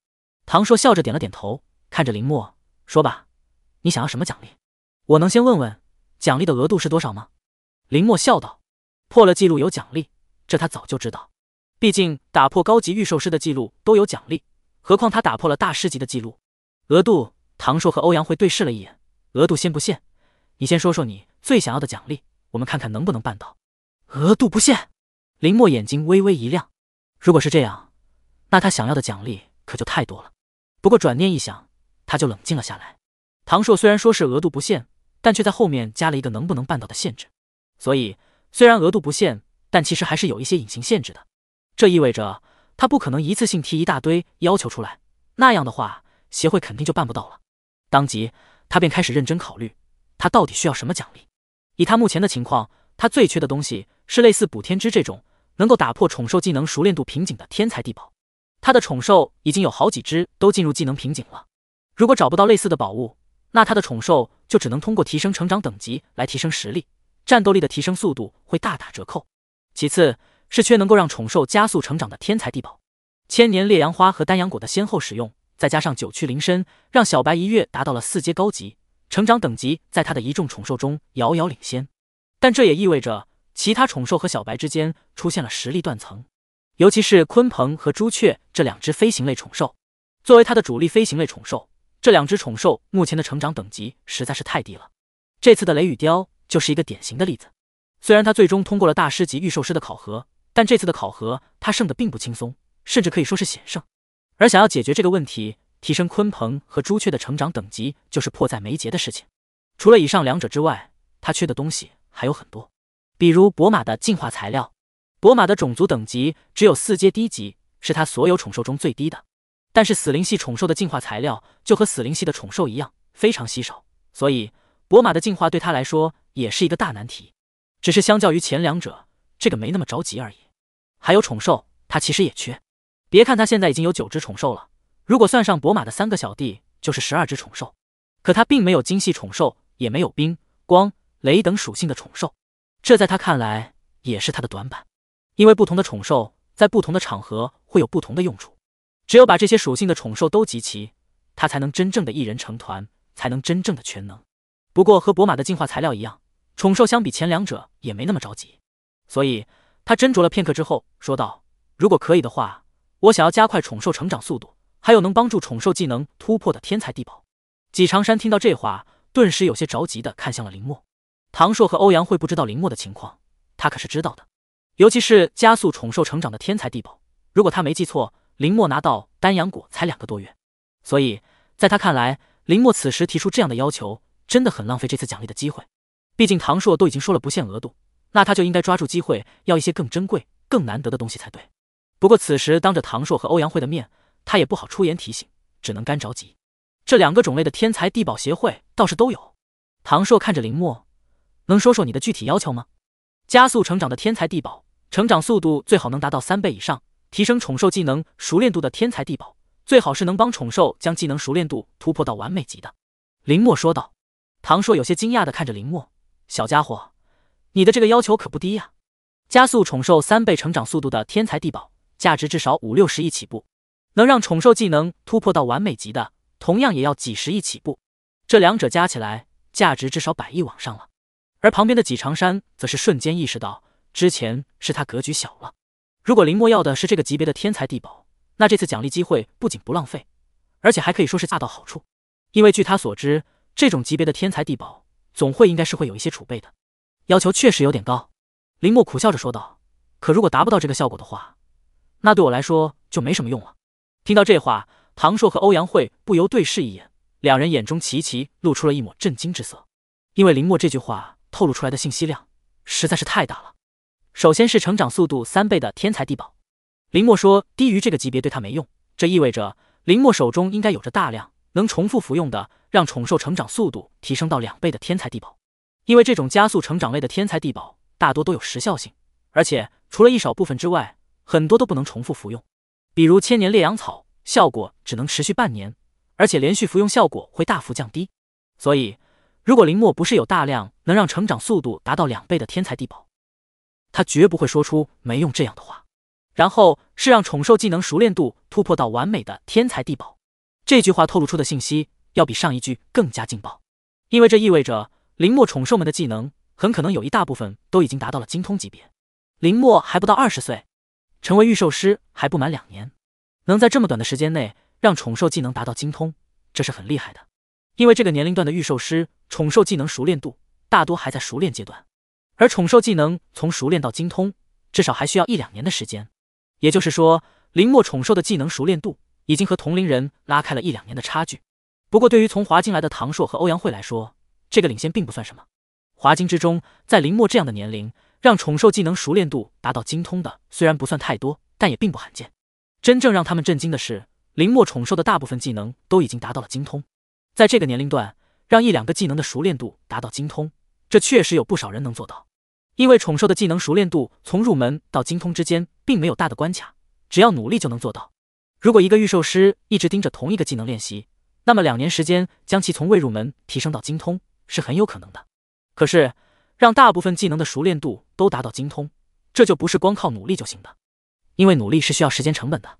唐硕笑着点了点头，看着林墨说：“吧，你想要什么奖励？我能先问问，奖励的额度是多少吗？”林墨笑道：“破了记录有奖励，这他早就知道。毕竟打破高级预售师的记录都有奖励，何况他打破了大师级的记录。额度。”唐硕和欧阳辉对视了一眼，额度先不限。你先说说你最想要的奖励，我们看看能不能办到。额度不限。林墨眼睛微微一亮，如果是这样。那他想要的奖励可就太多了。不过转念一想，他就冷静了下来。唐硕虽然说是额度不限，但却在后面加了一个能不能办到的限制，所以虽然额度不限，但其实还是有一些隐形限制的。这意味着他不可能一次性提一大堆要求出来，那样的话协会肯定就办不到了。当即，他便开始认真考虑，他到底需要什么奖励。以他目前的情况，他最缺的东西是类似补天之这种能够打破宠兽技能熟练度瓶颈的天才地宝。他的宠兽已经有好几只都进入技能瓶颈了，如果找不到类似的宝物，那他的宠兽就只能通过提升成长等级来提升实力，战斗力的提升速度会大打折扣。其次，是缺能够让宠兽加速成长的天才地宝，千年烈阳花和丹阳果的先后使用，再加上九曲灵身，让小白一跃达到了四阶高级，成长等级在他的一众宠兽中遥遥领先。但这也意味着其他宠兽和小白之间出现了实力断层。尤其是鲲鹏和朱雀这两只飞行类宠兽，作为它的主力飞行类宠兽，这两只宠兽目前的成长等级实在是太低了。这次的雷雨雕就是一个典型的例子。虽然它最终通过了大师级御兽师的考核，但这次的考核它胜的并不轻松，甚至可以说是险胜。而想要解决这个问题，提升鲲鹏和朱雀的成长等级就是迫在眉睫的事情。除了以上两者之外，他缺的东西还有很多，比如博马的进化材料。博马的种族等级只有四阶低级，是他所有宠兽中最低的。但是死灵系宠兽的进化材料就和死灵系的宠兽一样非常稀少，所以博马的进化对他来说也是一个大难题。只是相较于前两者，这个没那么着急而已。还有宠兽，他其实也缺。别看他现在已经有九只宠兽了，如果算上博马的三个小弟，就是十二只宠兽。可他并没有精细宠兽，也没有冰、光、雷等属性的宠兽，这在他看来也是他的短板。因为不同的宠兽在不同的场合会有不同的用处，只有把这些属性的宠兽都集齐，它才能真正的一人成团，才能真正的全能。不过和博马的进化材料一样，宠兽相比前两者也没那么着急，所以他斟酌了片刻之后说道：“如果可以的话，我想要加快宠兽成长速度，还有能帮助宠兽技能突破的天才地宝。”纪长山听到这话，顿时有些着急的看向了林墨、唐硕和欧阳慧，不知道林墨的情况，他可是知道的。尤其是加速宠兽成长的天才地宝，如果他没记错，林墨拿到丹阳果才两个多月，所以在他看来，林墨此时提出这样的要求，真的很浪费这次奖励的机会。毕竟唐硕都已经说了不限额度，那他就应该抓住机会要一些更珍贵、更难得的东西才对。不过此时当着唐硕和欧阳慧的面，他也不好出言提醒，只能干着急。这两个种类的天才地宝协会倒是都有。唐硕看着林墨，能说说你的具体要求吗？加速成长的天才地宝。成长速度最好能达到三倍以上，提升宠兽技能熟练度的天才地宝，最好是能帮宠兽将技能熟练度突破到完美级的。林墨说道。唐硕有些惊讶的看着林墨，小家伙，你的这个要求可不低呀。加速宠兽三倍成长速度的天才地宝，价值至少五六十亿起步；能让宠兽技能突破到完美级的，同样也要几十亿起步。这两者加起来，价值至少百亿往上了。而旁边的纪长山则是瞬间意识到。之前是他格局小了。如果林墨要的是这个级别的天才地宝，那这次奖励机会不仅不浪费，而且还可以说是恰到好处。因为据他所知，这种级别的天才地宝总会应该是会有一些储备的。要求确实有点高，林墨苦笑着说道。可如果达不到这个效果的话，那对我来说就没什么用了。听到这话，唐硕和欧阳慧不由对视一眼，两人眼中齐齐露出了一抹震惊之色。因为林墨这句话透露出来的信息量实在是太大了。首先是成长速度三倍的天才地宝，林墨说低于这个级别对他没用，这意味着林墨手中应该有着大量能重复服用的，让宠兽成长速度提升到两倍的天才地宝。因为这种加速成长类的天才地宝大多都有时效性，而且除了一少部分之外，很多都不能重复服用。比如千年烈阳草，效果只能持续半年，而且连续服用效果会大幅降低。所以，如果林墨不是有大量能让成长速度达到两倍的天才地宝，他绝不会说出没用这样的话。然后是让宠兽技能熟练度突破到完美的天才地宝。这句话透露出的信息要比上一句更加劲爆，因为这意味着林墨宠兽们的技能很可能有一大部分都已经达到了精通级别。林墨还不到二十岁，成为御兽师还不满两年，能在这么短的时间内让宠兽技能达到精通，这是很厉害的。因为这个年龄段的御兽师宠兽技能熟练度大多还在熟练阶段。而宠兽技能从熟练到精通，至少还需要一两年的时间。也就是说，林墨宠兽的技能熟练度已经和同龄人拉开了一两年的差距。不过，对于从华京来的唐硕和欧阳慧来说，这个领先并不算什么。华京之中，在林墨这样的年龄，让宠兽技能熟练度达到精通的，虽然不算太多，但也并不罕见。真正让他们震惊的是，林墨宠兽的大部分技能都已经达到了精通。在这个年龄段，让一两个技能的熟练度达到精通，这确实有不少人能做到。因为宠兽的技能熟练度从入门到精通之间并没有大的关卡，只要努力就能做到。如果一个御兽师一直盯着同一个技能练习，那么两年时间将其从未入门提升到精通是很有可能的。可是，让大部分技能的熟练度都达到精通，这就不是光靠努力就行的，因为努力是需要时间成本的。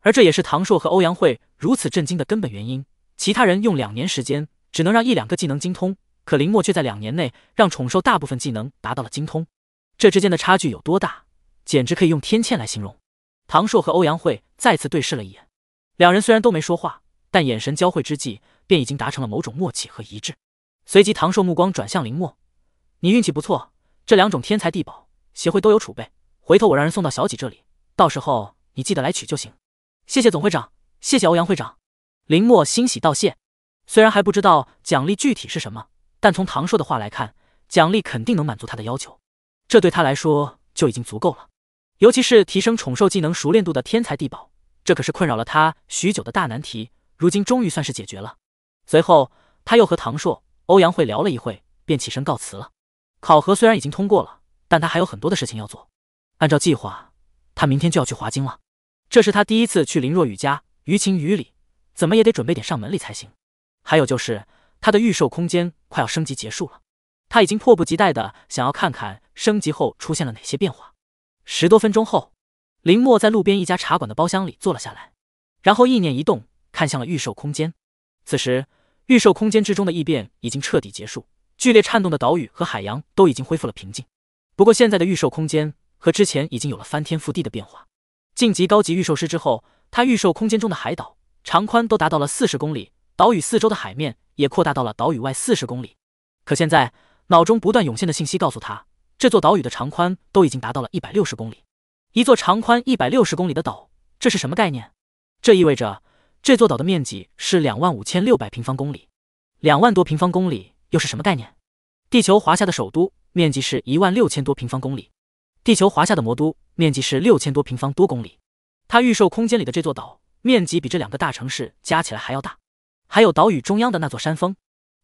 而这也是唐硕和欧阳慧如此震惊的根本原因。其他人用两年时间，只能让一两个技能精通。可林墨却在两年内让宠兽大部分技能达到了精通，这之间的差距有多大，简直可以用天堑来形容。唐硕和欧阳慧再次对视了一眼，两人虽然都没说话，但眼神交汇之际，便已经达成了某种默契和一致。随即，唐硕目光转向林墨：“你运气不错，这两种天才地宝协会都有储备，回头我让人送到小几这里，到时候你记得来取就行。”“谢谢总会长，谢谢欧阳会长。”林墨欣喜道谢，虽然还不知道奖励具体是什么。但从唐硕的话来看，奖励肯定能满足他的要求，这对他来说就已经足够了。尤其是提升宠兽技能熟练度的天才地宝，这可是困扰了他许久的大难题，如今终于算是解决了。随后，他又和唐硕、欧阳慧聊了一会，便起身告辞了。考核虽然已经通过了，但他还有很多的事情要做。按照计划，他明天就要去华京了。这是他第一次去林若雨家，于情于理，怎么也得准备点上门礼才行。还有就是。他的预售空间快要升级结束了，他已经迫不及待的想要看看升级后出现了哪些变化。十多分钟后，林墨在路边一家茶馆的包厢里坐了下来，然后意念一动，看向了预售空间。此时，预售空间之中的异变已经彻底结束，剧烈颤动的岛屿和海洋都已经恢复了平静。不过，现在的预售空间和之前已经有了翻天覆地的变化。晋级高级预售师之后，他预售空间中的海岛长宽都达到了四十公里，岛屿四周的海面。也扩大到了岛屿外四十公里，可现在脑中不断涌现的信息告诉他，这座岛屿的长宽都已经达到了一百六十公里。一座长宽一百六十公里的岛，这是什么概念？这意味着这座岛的面积是两万五千六百平方公里。两万多平方公里又是什么概念？地球华夏的首都面积是一万六千多平方公里，地球华夏的魔都面积是六千多平方多公里。它预售空间里的这座岛面积比这两个大城市加起来还要大。还有岛屿中央的那座山峰，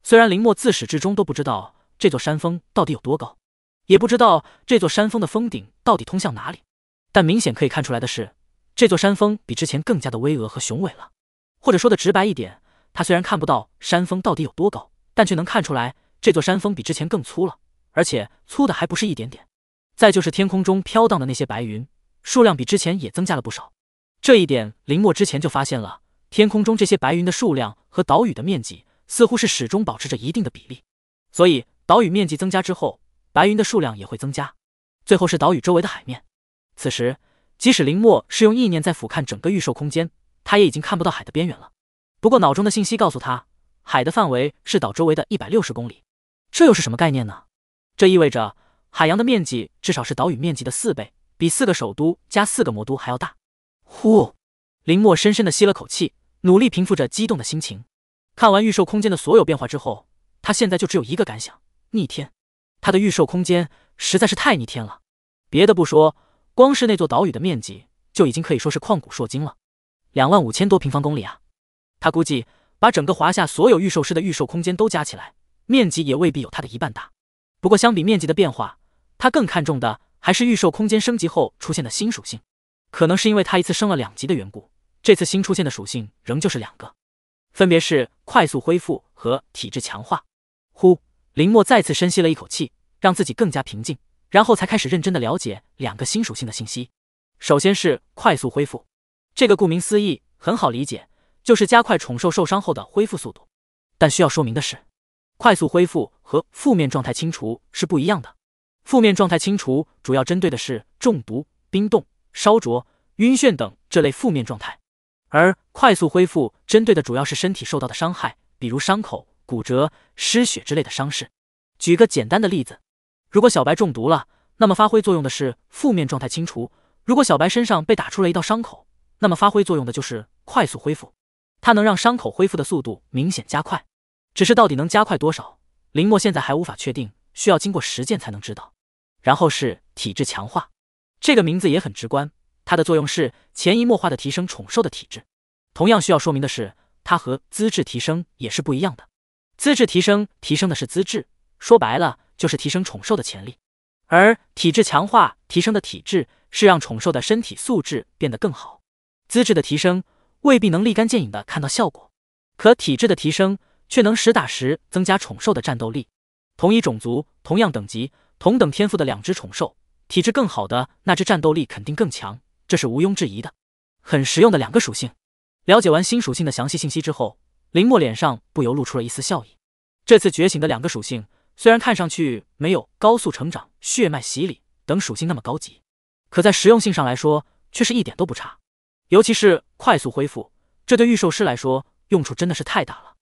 虽然林墨自始至终都不知道这座山峰到底有多高，也不知道这座山峰的峰顶到底通向哪里，但明显可以看出来的是，这座山峰比之前更加的巍峨和雄伟了。或者说的直白一点，他虽然看不到山峰到底有多高，但却能看出来这座山峰比之前更粗了，而且粗的还不是一点点。再就是天空中飘荡的那些白云，数量比之前也增加了不少，这一点林墨之前就发现了。天空中这些白云的数量和岛屿的面积似乎是始终保持着一定的比例，所以岛屿面积增加之后，白云的数量也会增加。最后是岛屿周围的海面，此时即使林墨是用意念在俯瞰整个预售空间，他也已经看不到海的边缘了。不过脑中的信息告诉他，海的范围是岛周围的一百六十公里，这又是什么概念呢？这意味着海洋的面积至少是岛屿面积的四倍，比四个首都加四个魔都还要大。呼，林墨深深的吸了口气。努力平复着激动的心情，看完预售空间的所有变化之后，他现在就只有一个感想：逆天！他的预售空间实在是太逆天了。别的不说，光是那座岛屿的面积就已经可以说是旷古烁今了，两万五千多平方公里啊！他估计把整个华夏所有预售师的预售空间都加起来，面积也未必有他的一半大。不过相比面积的变化，他更看重的还是预售空间升级后出现的新属性。可能是因为他一次升了两级的缘故。这次新出现的属性仍旧是两个，分别是快速恢复和体质强化。呼，林墨再次深吸了一口气，让自己更加平静，然后才开始认真的了解两个新属性的信息。首先是快速恢复，这个顾名思义很好理解，就是加快宠兽受伤后的恢复速度。但需要说明的是，快速恢复和负面状态清除是不一样的。负面状态清除主要针对的是中毒、冰冻、烧灼、晕眩等这类负面状态。而快速恢复针对的主要是身体受到的伤害，比如伤口、骨折、失血之类的伤势。举个简单的例子，如果小白中毒了，那么发挥作用的是负面状态清除；如果小白身上被打出了一道伤口，那么发挥作用的就是快速恢复，它能让伤口恢复的速度明显加快。只是到底能加快多少，林墨现在还无法确定，需要经过实践才能知道。然后是体质强化，这个名字也很直观。它的作用是潜移默化的提升宠兽的体质。同样需要说明的是，它和资质提升也是不一样的。资质提升提升的是资质，说白了就是提升宠兽的潜力；而体质强化提升的体质是让宠兽的身体素质变得更好。资质的提升未必能立竿见影的看到效果，可体质的提升却能实打实增加宠兽的战斗力。同一种族、同样等级、同等天赋的两只宠兽，体质更好的那只战斗力肯定更强。这是毋庸置疑的，很实用的两个属性。了解完新属性的详细信息之后，林墨脸上不由露出了一丝笑意。这次觉醒的两个属性虽然看上去没有高速成长、血脉洗礼等属性那么高级，可在实用性上来说，却是一点都不差。尤其是快速恢复，这对御兽师来说用处真的是太大了。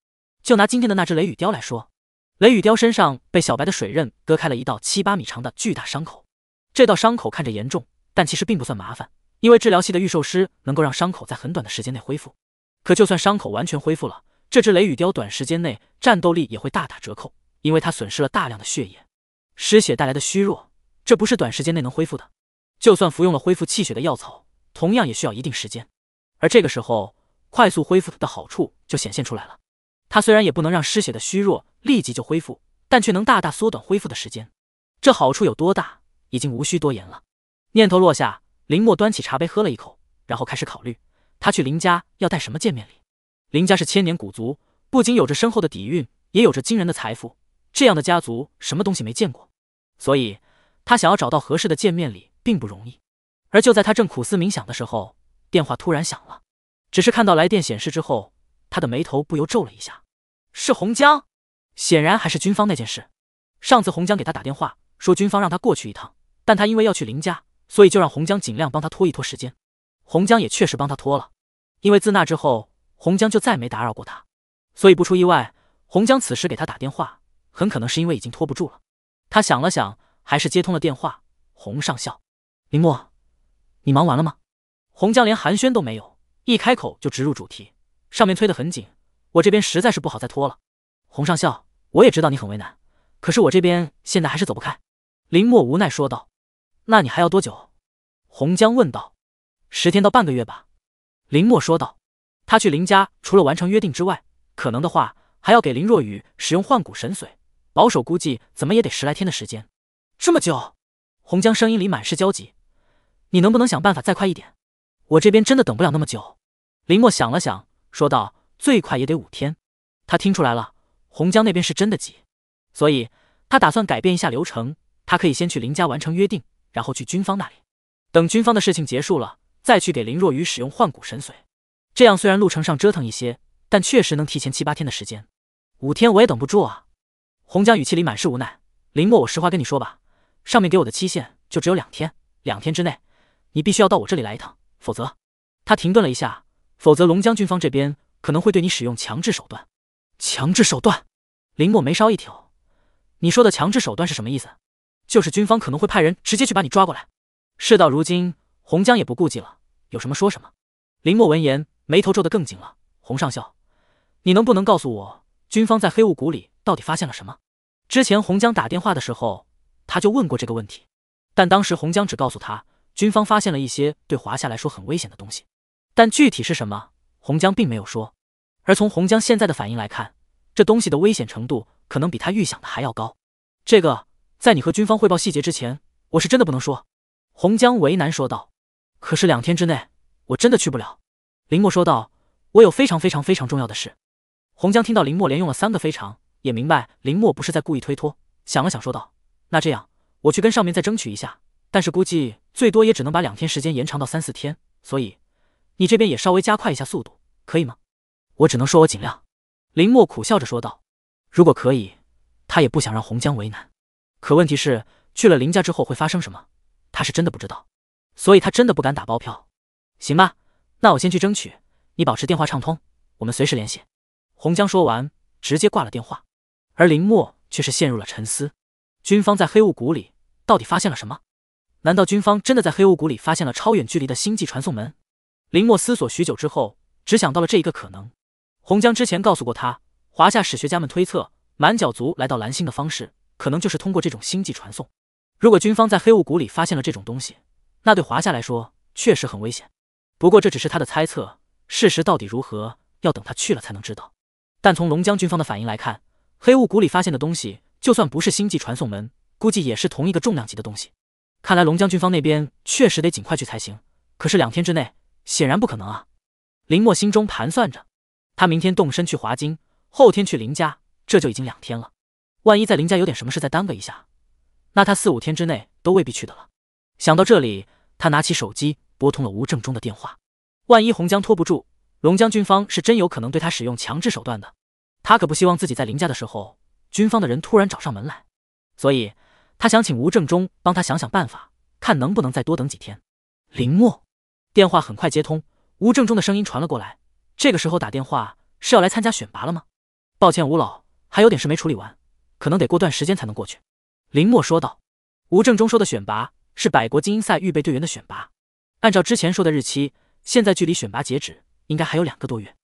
就拿今天的那只雷雨雕来说，雷雨雕身上被小白的水刃割开了一道七八米长的巨大伤口，这道伤口看着严重，但其实并不算麻烦。因为治疗系的御兽师能够让伤口在很短的时间内恢复，可就算伤口完全恢复了，这只雷雨雕短时间内战斗力也会大打折扣，因为它损失了大量的血液，失血带来的虚弱，这不是短时间内能恢复的。就算服用了恢复气血的药草，同样也需要一定时间。而这个时候，快速恢复的好处就显现出来了。它虽然也不能让失血的虚弱立即就恢复，但却能大大缩短恢复的时间。这好处有多大，已经无需多言了。念头落下。林墨端起茶杯喝了一口，然后开始考虑他去林家要带什么见面礼。林家是千年古族，不仅有着深厚的底蕴，也有着惊人的财富。这样的家族，什么东西没见过？所以，他想要找到合适的见面礼并不容易。而就在他正苦思冥想的时候，电话突然响了。只是看到来电显示之后，他的眉头不由皱了一下。是洪江，显然还是军方那件事。上次洪江给他打电话说军方让他过去一趟，但他因为要去林家。所以就让洪江尽量帮他拖一拖时间，洪江也确实帮他拖了，因为自那之后洪江就再没打扰过他。所以不出意外，洪江此时给他打电话，很可能是因为已经拖不住了。他想了想，还是接通了电话。洪上校，林墨，你忙完了吗？洪江连寒暄都没有，一开口就直入主题。上面催得很紧，我这边实在是不好再拖了。洪上校，我也知道你很为难，可是我这边现在还是走不开。林墨无奈说道。那你还要多久？洪江问道。十天到半个月吧，林墨说道。他去林家除了完成约定之外，可能的话还要给林若雨使用换骨神髓，保守估计怎么也得十来天的时间。这么久？洪江声音里满是焦急。你能不能想办法再快一点？我这边真的等不了那么久。林墨想了想，说道：“最快也得五天。”他听出来了，洪江那边是真的急，所以他打算改变一下流程。他可以先去林家完成约定。然后去军方那里，等军方的事情结束了，再去给林若雨使用换骨神髓。这样虽然路程上折腾一些，但确实能提前七八天的时间。五天我也等不住啊！洪江语气里满是无奈。林墨，我实话跟你说吧，上面给我的期限就只有两天，两天之内你必须要到我这里来一趟，否则……他停顿了一下，否则龙将军方这边可能会对你使用强制手段。强制手段？林墨眉梢一挑，你说的强制手段是什么意思？就是军方可能会派人直接去把你抓过来。事到如今，洪江也不顾忌了，有什么说什么。林墨闻言，眉头皱得更紧了。洪上校，你能不能告诉我，军方在黑雾谷里到底发现了什么？之前洪江打电话的时候，他就问过这个问题，但当时洪江只告诉他，军方发现了一些对华夏来说很危险的东西，但具体是什么，洪江并没有说。而从洪江现在的反应来看，这东西的危险程度可能比他预想的还要高。这个。在你和军方汇报细节之前，我是真的不能说。”洪江为难说道。“可是两天之内，我真的去不了。”林墨说道，“我有非常非常非常重要的事。”洪江听到林墨连用了三个非常，也明白林墨不是在故意推脱。想了想，说道：“那这样，我去跟上面再争取一下，但是估计最多也只能把两天时间延长到三四天，所以你这边也稍微加快一下速度，可以吗？”“我只能说我尽量。”林墨苦笑着说道。如果可以，他也不想让洪江为难。可问题是，去了林家之后会发生什么，他是真的不知道，所以他真的不敢打包票。行吧，那我先去争取，你保持电话畅通，我们随时联系。洪江说完，直接挂了电话。而林墨却是陷入了沉思：军方在黑雾谷里到底发现了什么？难道军方真的在黑雾谷里发现了超远距离的星际传送门？林墨思索许久之后，只想到了这一个可能。洪江之前告诉过他，华夏史学家们推测满脚族来到蓝星的方式。可能就是通过这种星际传送。如果军方在黑雾谷里发现了这种东西，那对华夏来说确实很危险。不过这只是他的猜测，事实到底如何，要等他去了才能知道。但从龙将军方的反应来看，黑雾谷里发现的东西，就算不是星际传送门，估计也是同一个重量级的东西。看来龙将军方那边确实得尽快去才行。可是两天之内显然不可能啊！林墨心中盘算着，他明天动身去华京，后天去林家，这就已经两天了。万一在林家有点什么事，再耽搁一下，那他四五天之内都未必去的了。想到这里，他拿起手机拨通了吴正中的电话。万一洪江拖不住，龙江军方是真有可能对他使用强制手段的。他可不希望自己在林家的时候，军方的人突然找上门来。所以，他想请吴正中帮他想想办法，看能不能再多等几天。林墨，电话很快接通，吴正中的声音传了过来：“这个时候打电话是要来参加选拔了吗？”“抱歉，吴老，还有点事没处理完。”可能得过段时间才能过去，林墨说道。吴正中说的选拔是百国精英赛预备队员的选拔，按照之前说的日期，现在距离选拔截止应该还有两个多月。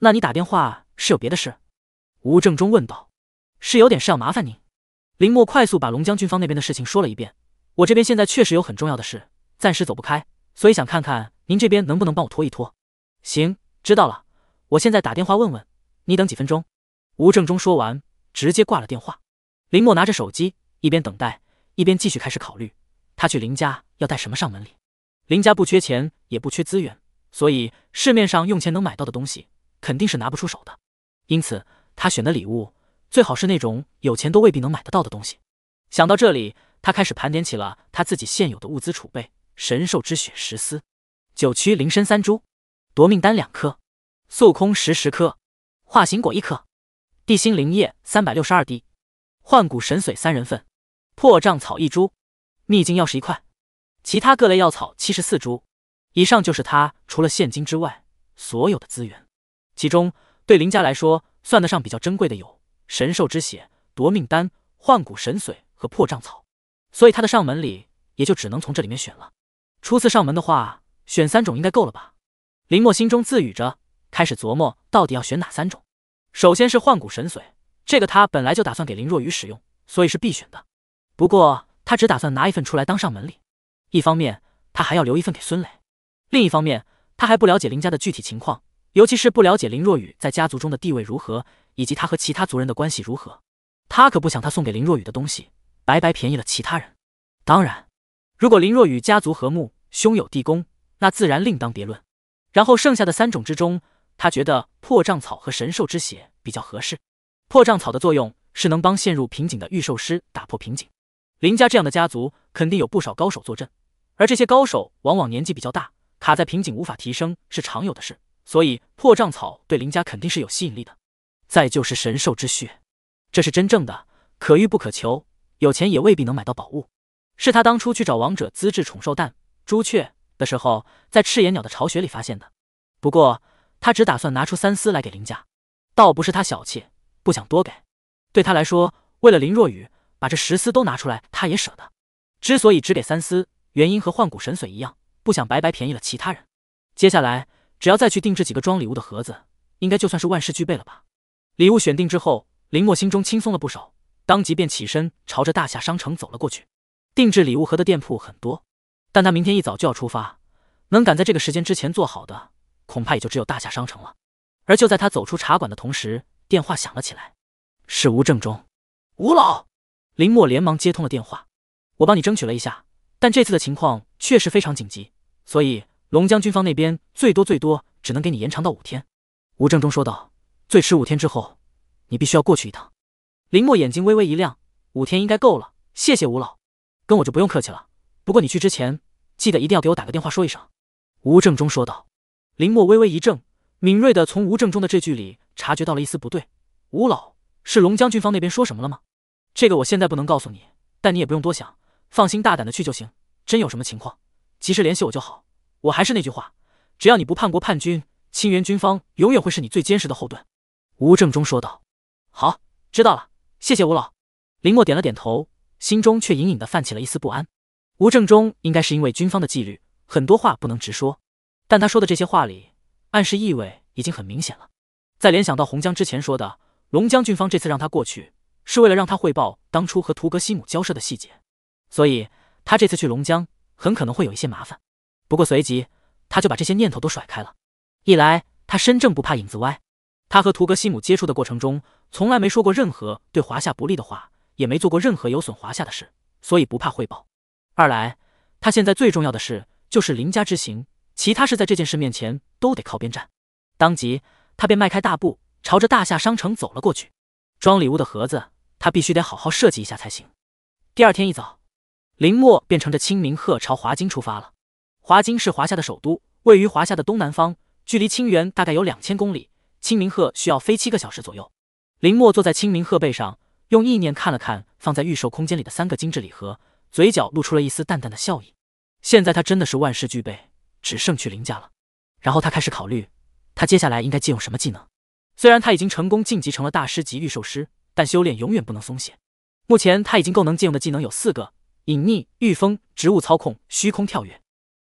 那你打电话是有别的事？吴正中问道。是有点事要麻烦您。林墨快速把龙将军方那边的事情说了一遍。我这边现在确实有很重要的事，暂时走不开，所以想看看您这边能不能帮我拖一拖。行，知道了，我现在打电话问问。你等几分钟。吴正中说完。直接挂了电话，林墨拿着手机，一边等待，一边继续开始考虑他去林家要带什么上门礼。林家不缺钱，也不缺资源，所以市面上用钱能买到的东西肯定是拿不出手的。因此，他选的礼物最好是那种有钱都未必能买得到的东西。想到这里，他开始盘点起了他自己现有的物资储备：神兽之血十丝、九曲灵参三株、夺命丹两颗、素空石十颗、化形果一颗。地心灵液三百六十二滴，幻骨神髓三人份，破障草一株，秘境钥匙一块，其他各类药草七十四株。以上就是他除了现金之外所有的资源。其中，对林家来说算得上比较珍贵的有神兽之血、夺命丹、幻骨神髓和破障草，所以他的上门礼也就只能从这里面选了。初次上门的话，选三种应该够了吧？林墨心中自语着，开始琢磨到底要选哪三种。首先是换骨神髓，这个他本来就打算给林若雨使用，所以是必选的。不过他只打算拿一份出来当上门礼，一方面他还要留一份给孙磊，另一方面他还不了解林家的具体情况，尤其是不了解林若雨在家族中的地位如何，以及他和其他族人的关系如何。他可不想他送给林若雨的东西白白便宜了其他人。当然，如果林若雨家族和睦，兄友弟恭，那自然另当别论。然后剩下的三种之中。他觉得破障草和神兽之血比较合适。破障草的作用是能帮陷入瓶颈的御兽师打破瓶颈。林家这样的家族肯定有不少高手坐镇，而这些高手往往年纪比较大，卡在瓶颈无法提升是常有的事，所以破障草对林家肯定是有吸引力的。再就是神兽之血，这是真正的可遇不可求，有钱也未必能买到宝物。是他当初去找王者资质宠兽蛋朱雀的时候，在赤眼鸟的巢穴里发现的。不过。他只打算拿出三丝来给林家，倒不是他小气，不想多给。对他来说，为了林若雨，把这十丝都拿出来，他也舍得。之所以只给三丝，原因和换骨神髓一样，不想白白便宜了其他人。接下来，只要再去定制几个装礼物的盒子，应该就算是万事俱备了吧。礼物选定之后，林墨心中轻松了不少，当即便起身朝着大夏商城走了过去。定制礼物盒的店铺很多，但他明天一早就要出发，能赶在这个时间之前做好的。恐怕也就只有大夏商城了。而就在他走出茶馆的同时，电话响了起来，是吴正中，吴老。林墨连忙接通了电话，我帮你争取了一下，但这次的情况确实非常紧急，所以龙将军方那边最多最多只能给你延长到五天。吴正中说道：“最迟五天之后，你必须要过去一趟。”林墨眼睛微微一亮，五天应该够了，谢谢吴老。跟我就不用客气了。不过你去之前，记得一定要给我打个电话说一声。”吴正中说道。林墨微微一怔，敏锐的从吴正中的这句里察觉到了一丝不对。吴老，是龙将军方那边说什么了吗？这个我现在不能告诉你，但你也不用多想，放心大胆的去就行。真有什么情况，及时联系我就好。我还是那句话，只要你不叛国叛军，清源军方永远会是你最坚实的后盾。”吴正中说道。好，知道了，谢谢吴老。林墨点了点头，心中却隐隐的泛起了一丝不安。吴正中应该是因为军方的纪律，很多话不能直说。但他说的这些话里，暗示意味已经很明显了。在联想到洪江之前说的，龙江军方这次让他过去，是为了让他汇报当初和图格西姆交涉的细节，所以他这次去龙江，很可能会有一些麻烦。不过随即他就把这些念头都甩开了。一来，他身正不怕影子歪，他和图格西姆接触的过程中，从来没说过任何对华夏不利的话，也没做过任何有损华夏的事，所以不怕汇报。二来，他现在最重要的事就是林家之行。其他事在这件事面前都得靠边站。当即，他便迈开大步，朝着大夏商城走了过去。装礼物的盒子，他必须得好好设计一下才行。第二天一早，林墨便乘着清明鹤朝华京出发了。华京是华夏的首都，位于华夏的东南方，距离清源大概有两千公里，清明鹤需要飞七个小时左右。林墨坐在清明鹤背上，用意念看了看放在预售空间里的三个精致礼盒，嘴角露出了一丝淡淡的笑意。现在他真的是万事俱备。只剩去林家了。然后他开始考虑，他接下来应该借用什么技能。虽然他已经成功晋级成了大师级御兽师，但修炼永远不能松懈。目前他已经够能借用的技能有四个：隐匿、御风、植物操控、虚空跳跃。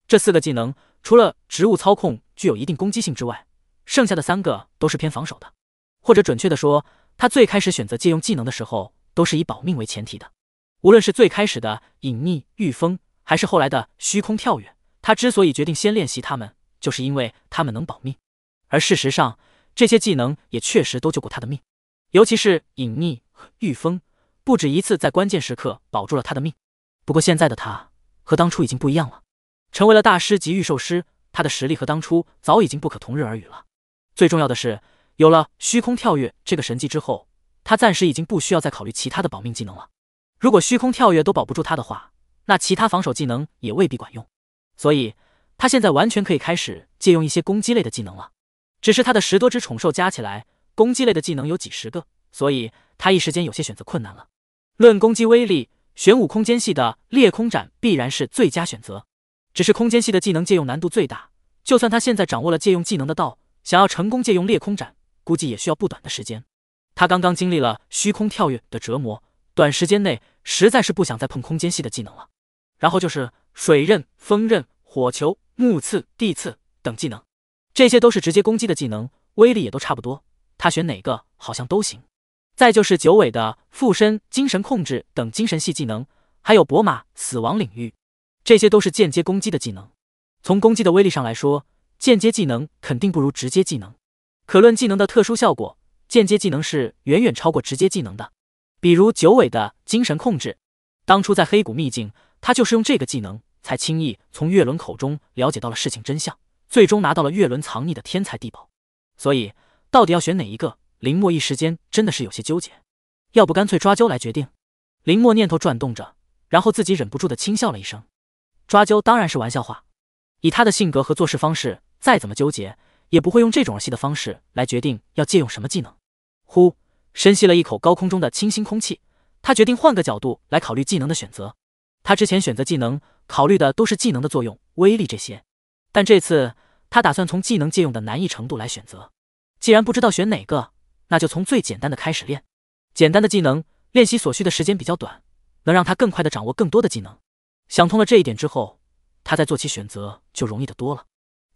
这四个技能，除了植物操控具有一定攻击性之外，剩下的三个都是偏防守的。或者准确的说，他最开始选择借用技能的时候，都是以保命为前提的。无论是最开始的隐匿御风，还是后来的虚空跳跃。他之所以决定先练习他们，就是因为他们能保命，而事实上，这些技能也确实都救过他的命，尤其是隐匿和御风，不止一次在关键时刻保住了他的命。不过现在的他和当初已经不一样了，成为了大师级御兽师，他的实力和当初早已经不可同日而语了。最重要的是，有了虚空跳跃这个神技之后，他暂时已经不需要再考虑其他的保命技能了。如果虚空跳跃都保不住他的话，那其他防守技能也未必管用。所以，他现在完全可以开始借用一些攻击类的技能了。只是他的十多只宠兽加起来，攻击类的技能有几十个，所以他一时间有些选择困难了。论攻击威力，玄武空间系的裂空斩必然是最佳选择。只是空间系的技能借用难度最大，就算他现在掌握了借用技能的道，想要成功借用裂空斩，估计也需要不短的时间。他刚刚经历了虚空跳跃的折磨，短时间内实在是不想再碰空间系的技能了。然后就是水刃、风刃、火球、木刺、地刺等技能，这些都是直接攻击的技能，威力也都差不多。他选哪个好像都行。再就是九尾的附身、精神控制等精神系技能，还有博马死亡领域，这些都是间接攻击的技能。从攻击的威力上来说，间接技能肯定不如直接技能。可论技能的特殊效果，间接技能是远远超过直接技能的。比如九尾的精神控制，当初在黑谷秘境。他就是用这个技能，才轻易从月轮口中了解到了事情真相，最终拿到了月轮藏匿的天才地宝。所以，到底要选哪一个？林墨一时间真的是有些纠结。要不干脆抓阄来决定？林墨念头转动着，然后自己忍不住的轻笑了一声。抓阄当然是玩笑话，以他的性格和做事方式，再怎么纠结，也不会用这种儿戏的方式来决定要借用什么技能。呼，深吸了一口高空中的清新空气，他决定换个角度来考虑技能的选择。他之前选择技能考虑的都是技能的作用、威力这些，但这次他打算从技能借用的难易程度来选择。既然不知道选哪个，那就从最简单的开始练。简单的技能练习所需的时间比较短，能让他更快的掌握更多的技能。想通了这一点之后，他再做起选择就容易的多了。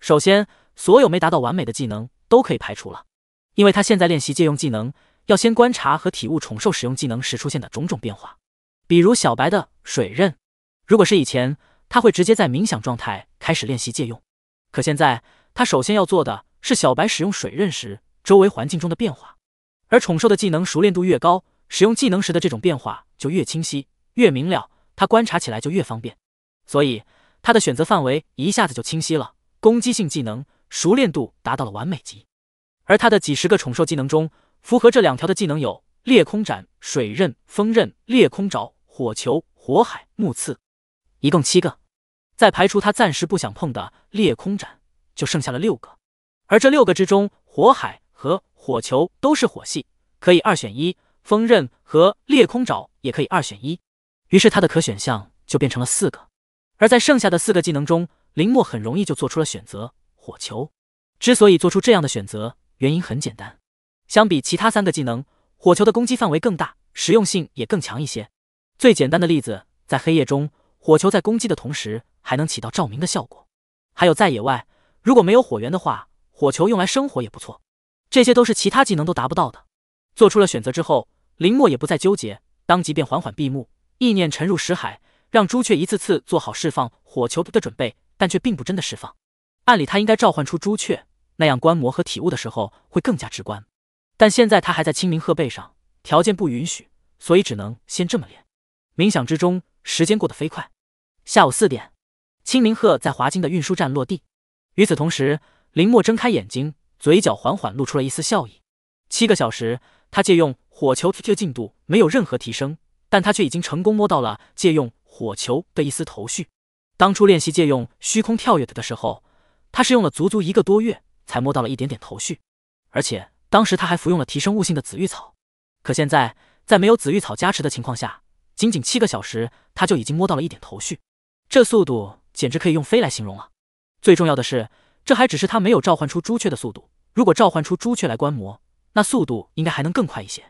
首先，所有没达到完美的技能都可以排除了，因为他现在练习借用技能，要先观察和体悟宠兽使用技能时出现的种种变化，比如小白的水刃。如果是以前，他会直接在冥想状态开始练习借用。可现在，他首先要做的是小白使用水刃时周围环境中的变化。而宠兽的技能熟练度越高，使用技能时的这种变化就越清晰、越明了，他观察起来就越方便。所以，他的选择范围一下子就清晰了。攻击性技能熟练度达到了完美级，而他的几十个宠兽技能中，符合这两条的技能有裂空斩、水刃、风刃、裂空爪、火球、火海、木刺。一共七个，再排除他暂时不想碰的裂空斩，就剩下了六个。而这六个之中，火海和火球都是火系，可以二选一；风刃和裂空爪也可以二选一。于是他的可选项就变成了四个。而在剩下的四个技能中，林墨很容易就做出了选择：火球。之所以做出这样的选择，原因很简单，相比其他三个技能，火球的攻击范围更大，实用性也更强一些。最简单的例子，在黑夜中。火球在攻击的同时，还能起到照明的效果。还有在野外，如果没有火源的话，火球用来生火也不错。这些都是其他技能都达不到的。做出了选择之后，林墨也不再纠结，当即便缓缓闭目，意念沉入石海，让朱雀一次次做好释放火球的准备，但却并不真的释放。按理他应该召唤出朱雀，那样观摩和体悟的时候会更加直观。但现在他还在清明鹤背上，条件不允许，所以只能先这么练。冥想之中。时间过得飞快，下午四点，清明鹤在华京的运输站落地。与此同时，林墨睁开眼睛，嘴角缓缓露出了一丝笑意。七个小时，他借用火球的进度没有任何提升，但他却已经成功摸到了借用火球的一丝头绪。当初练习借用虚空跳跃的时候，他是用了足足一个多月才摸到了一点点头绪，而且当时他还服用了提升悟性的紫玉草。可现在，在没有紫玉草加持的情况下。仅仅七个小时，他就已经摸到了一点头绪，这速度简直可以用飞来形容了。最重要的是，这还只是他没有召唤出朱雀的速度。如果召唤出朱雀来观摩，那速度应该还能更快一些。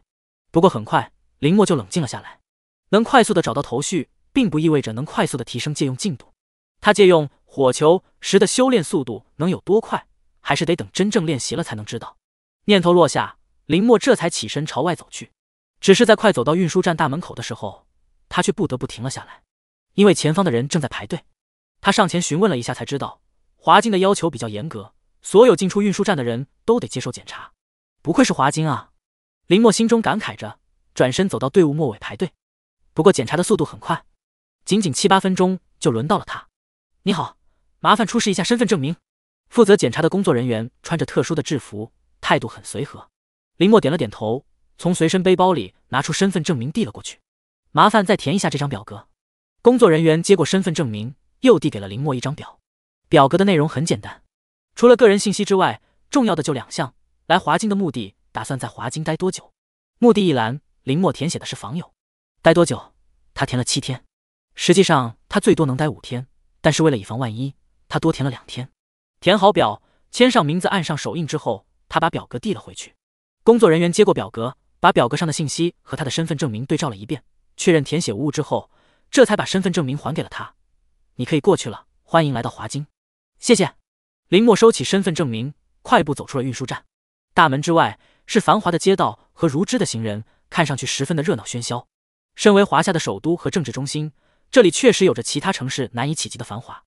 不过很快，林墨就冷静了下来。能快速的找到头绪，并不意味着能快速的提升借用进度。他借用火球石的修炼速度能有多快，还是得等真正练习了才能知道。念头落下，林墨这才起身朝外走去。只是在快走到运输站大门口的时候，他却不得不停了下来，因为前方的人正在排队。他上前询问了一下，才知道华金的要求比较严格，所有进出运输站的人都得接受检查。不愧是华金啊！林墨心中感慨着，转身走到队伍末尾排队。不过检查的速度很快，仅仅七八分钟就轮到了他。你好，麻烦出示一下身份证明。负责检查的工作人员穿着特殊的制服，态度很随和。林墨点了点头，从随身背包里拿出身份证明递了过去。麻烦再填一下这张表格。工作人员接过身份证明，又递给了林墨一张表。表格的内容很简单，除了个人信息之外，重要的就两项：来华金的目的，打算在华金待多久。目的一栏，林墨填写的是访友。待多久？他填了七天。实际上他最多能待五天，但是为了以防万一，他多填了两天。填好表，签上名字，按上手印之后，他把表格递了回去。工作人员接过表格，把表格上的信息和他的身份证明对照了一遍。确认填写无误之后，这才把身份证明还给了他。你可以过去了，欢迎来到华金，谢谢。林墨收起身份证明，快步走出了运输站大门之外，是繁华的街道和如织的行人，看上去十分的热闹喧嚣。身为华夏的首都和政治中心，这里确实有着其他城市难以企及的繁华。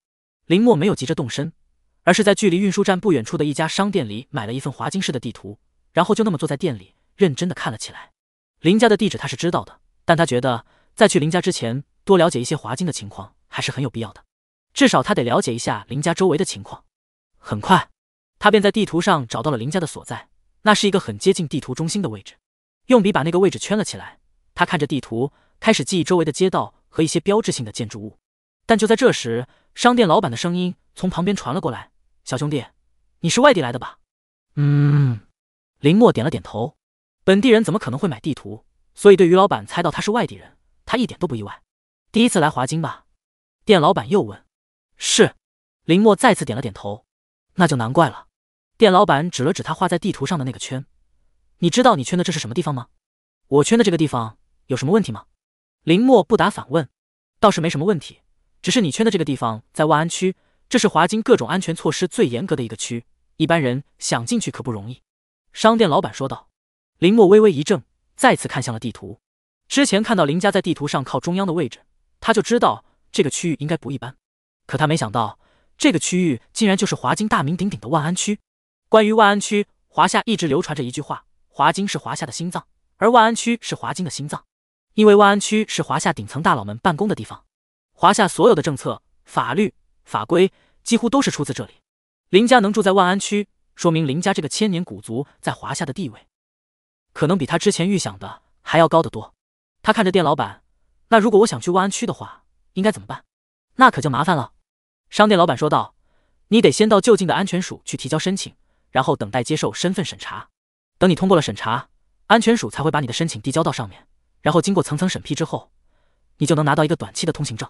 林墨没有急着动身，而是在距离运输站不远处的一家商店里买了一份华金市的地图，然后就那么坐在店里认真的看了起来。林家的地址他是知道的。但他觉得在去林家之前，多了解一些华金的情况还是很有必要的。至少他得了解一下林家周围的情况。很快，他便在地图上找到了林家的所在，那是一个很接近地图中心的位置。用笔把那个位置圈了起来。他看着地图，开始记忆周围的街道和一些标志性的建筑物。但就在这时，商店老板的声音从旁边传了过来：“小兄弟，你是外地来的吧？”“嗯。”林墨点了点头。本地人怎么可能会买地图？所以，对于老板猜到他是外地人，他一点都不意外。第一次来华金吧？店老板又问。是。林墨再次点了点头。那就难怪了。店老板指了指他画在地图上的那个圈。你知道你圈的这是什么地方吗？我圈的这个地方有什么问题吗？林墨不答反问。倒是没什么问题，只是你圈的这个地方在万安区，这是华金各种安全措施最严格的一个区，一般人想进去可不容易。商店老板说道。林墨微微一怔。再次看向了地图，之前看到林家在地图上靠中央的位置，他就知道这个区域应该不一般。可他没想到，这个区域竟然就是华金大名鼎鼎的万安区。关于万安区，华夏一直流传着一句话：华金是华夏的心脏，而万安区是华金的心脏。因为万安区是华夏顶层大佬们办公的地方，华夏所有的政策、法律、法规几乎都是出自这里。林家能住在万安区，说明林家这个千年古族在华夏的地位。可能比他之前预想的还要高得多。他看着店老板，那如果我想去万安区的话，应该怎么办？那可就麻烦了。商店老板说道：“你得先到就近的安全署去提交申请，然后等待接受身份审查。等你通过了审查，安全署才会把你的申请递交到上面，然后经过层层审批之后，你就能拿到一个短期的通行证。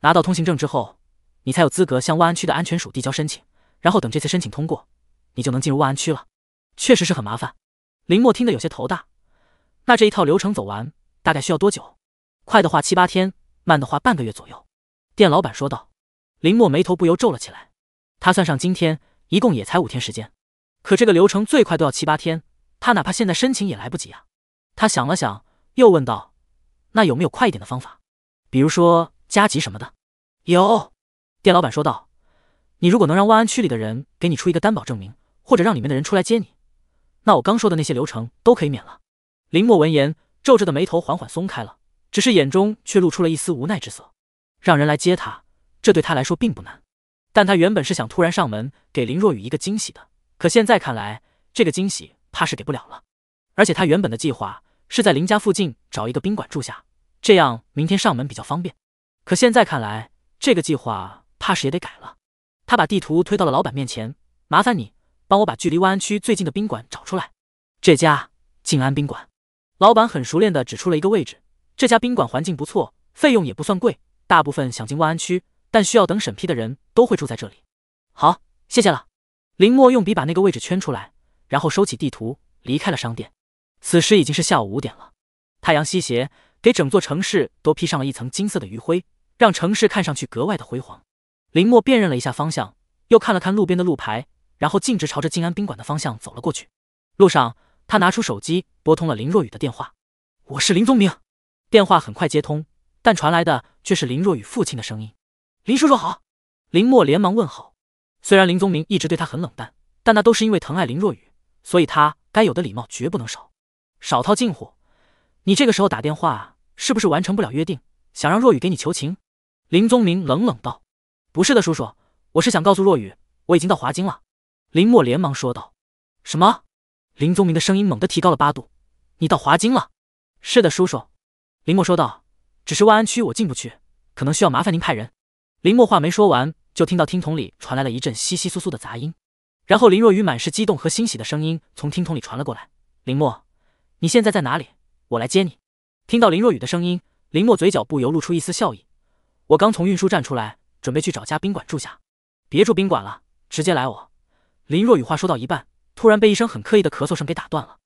拿到通行证之后，你才有资格向万安区的安全署递交申请。然后等这次申请通过，你就能进入万安区了。确实是很麻烦。”林墨听得有些头大，那这一套流程走完大概需要多久？快的话七八天，慢的话半个月左右。店老板说道。林墨眉头不由皱了起来，他算上今天一共也才五天时间，可这个流程最快都要七八天，他哪怕现在申请也来不及啊。他想了想，又问道：“那有没有快一点的方法？比如说加急什么的？”有，店老板说道：“你如果能让万安区里的人给你出一个担保证明，或者让里面的人出来接你。”那我刚说的那些流程都可以免了。林墨闻言，皱着的眉头缓缓松开了，只是眼中却露出了一丝无奈之色。让人来接他，这对他来说并不难。但他原本是想突然上门给林若雨一个惊喜的，可现在看来，这个惊喜怕是给不了了。而且他原本的计划是在林家附近找一个宾馆住下，这样明天上门比较方便。可现在看来，这个计划怕是也得改了。他把地图推到了老板面前，麻烦你。帮我把距离万安区最近的宾馆找出来。这家静安宾馆，老板很熟练的指出了一个位置。这家宾馆环境不错，费用也不算贵。大部分想进万安区但需要等审批的人都会住在这里。好，谢谢了。林墨用笔把那个位置圈出来，然后收起地图，离开了商店。此时已经是下午五点了，太阳西斜，给整座城市都披上了一层金色的余晖，让城市看上去格外的辉煌。林墨辨认了一下方向，又看了看路边的路牌。然后径直朝着静安宾馆的方向走了过去。路上，他拿出手机拨通了林若雨的电话。我是林宗明。电话很快接通，但传来的却是林若雨父亲的声音：“林叔叔好。”林墨连忙问好。虽然林宗明一直对他很冷淡，但那都是因为疼爱林若雨，所以他该有的礼貌绝不能少。少套近乎，你这个时候打电话是不是完成不了约定，想让若雨给你求情？林宗明冷冷道：“不是的，叔叔，我是想告诉若雨，我已经到华京了。”林墨连忙说道：“什么？”林宗明的声音猛地提高了八度：“你到华京了？”“是的，叔叔。”林墨说道：“只是万安区我进不去，可能需要麻烦您派人。”林墨话没说完，就听到听筒里传来了一阵稀稀疏疏的杂音，然后林若雨满是激动和欣喜的声音从听筒里传了过来：“林墨，你现在在哪里？我来接你。”听到林若雨的声音，林墨嘴角不由露出一丝笑意：“我刚从运输站出来，准备去找家宾馆住下。别住宾馆了，直接来我。”林若雨话说到一半，突然被一声很刻意的咳嗽声给打断了。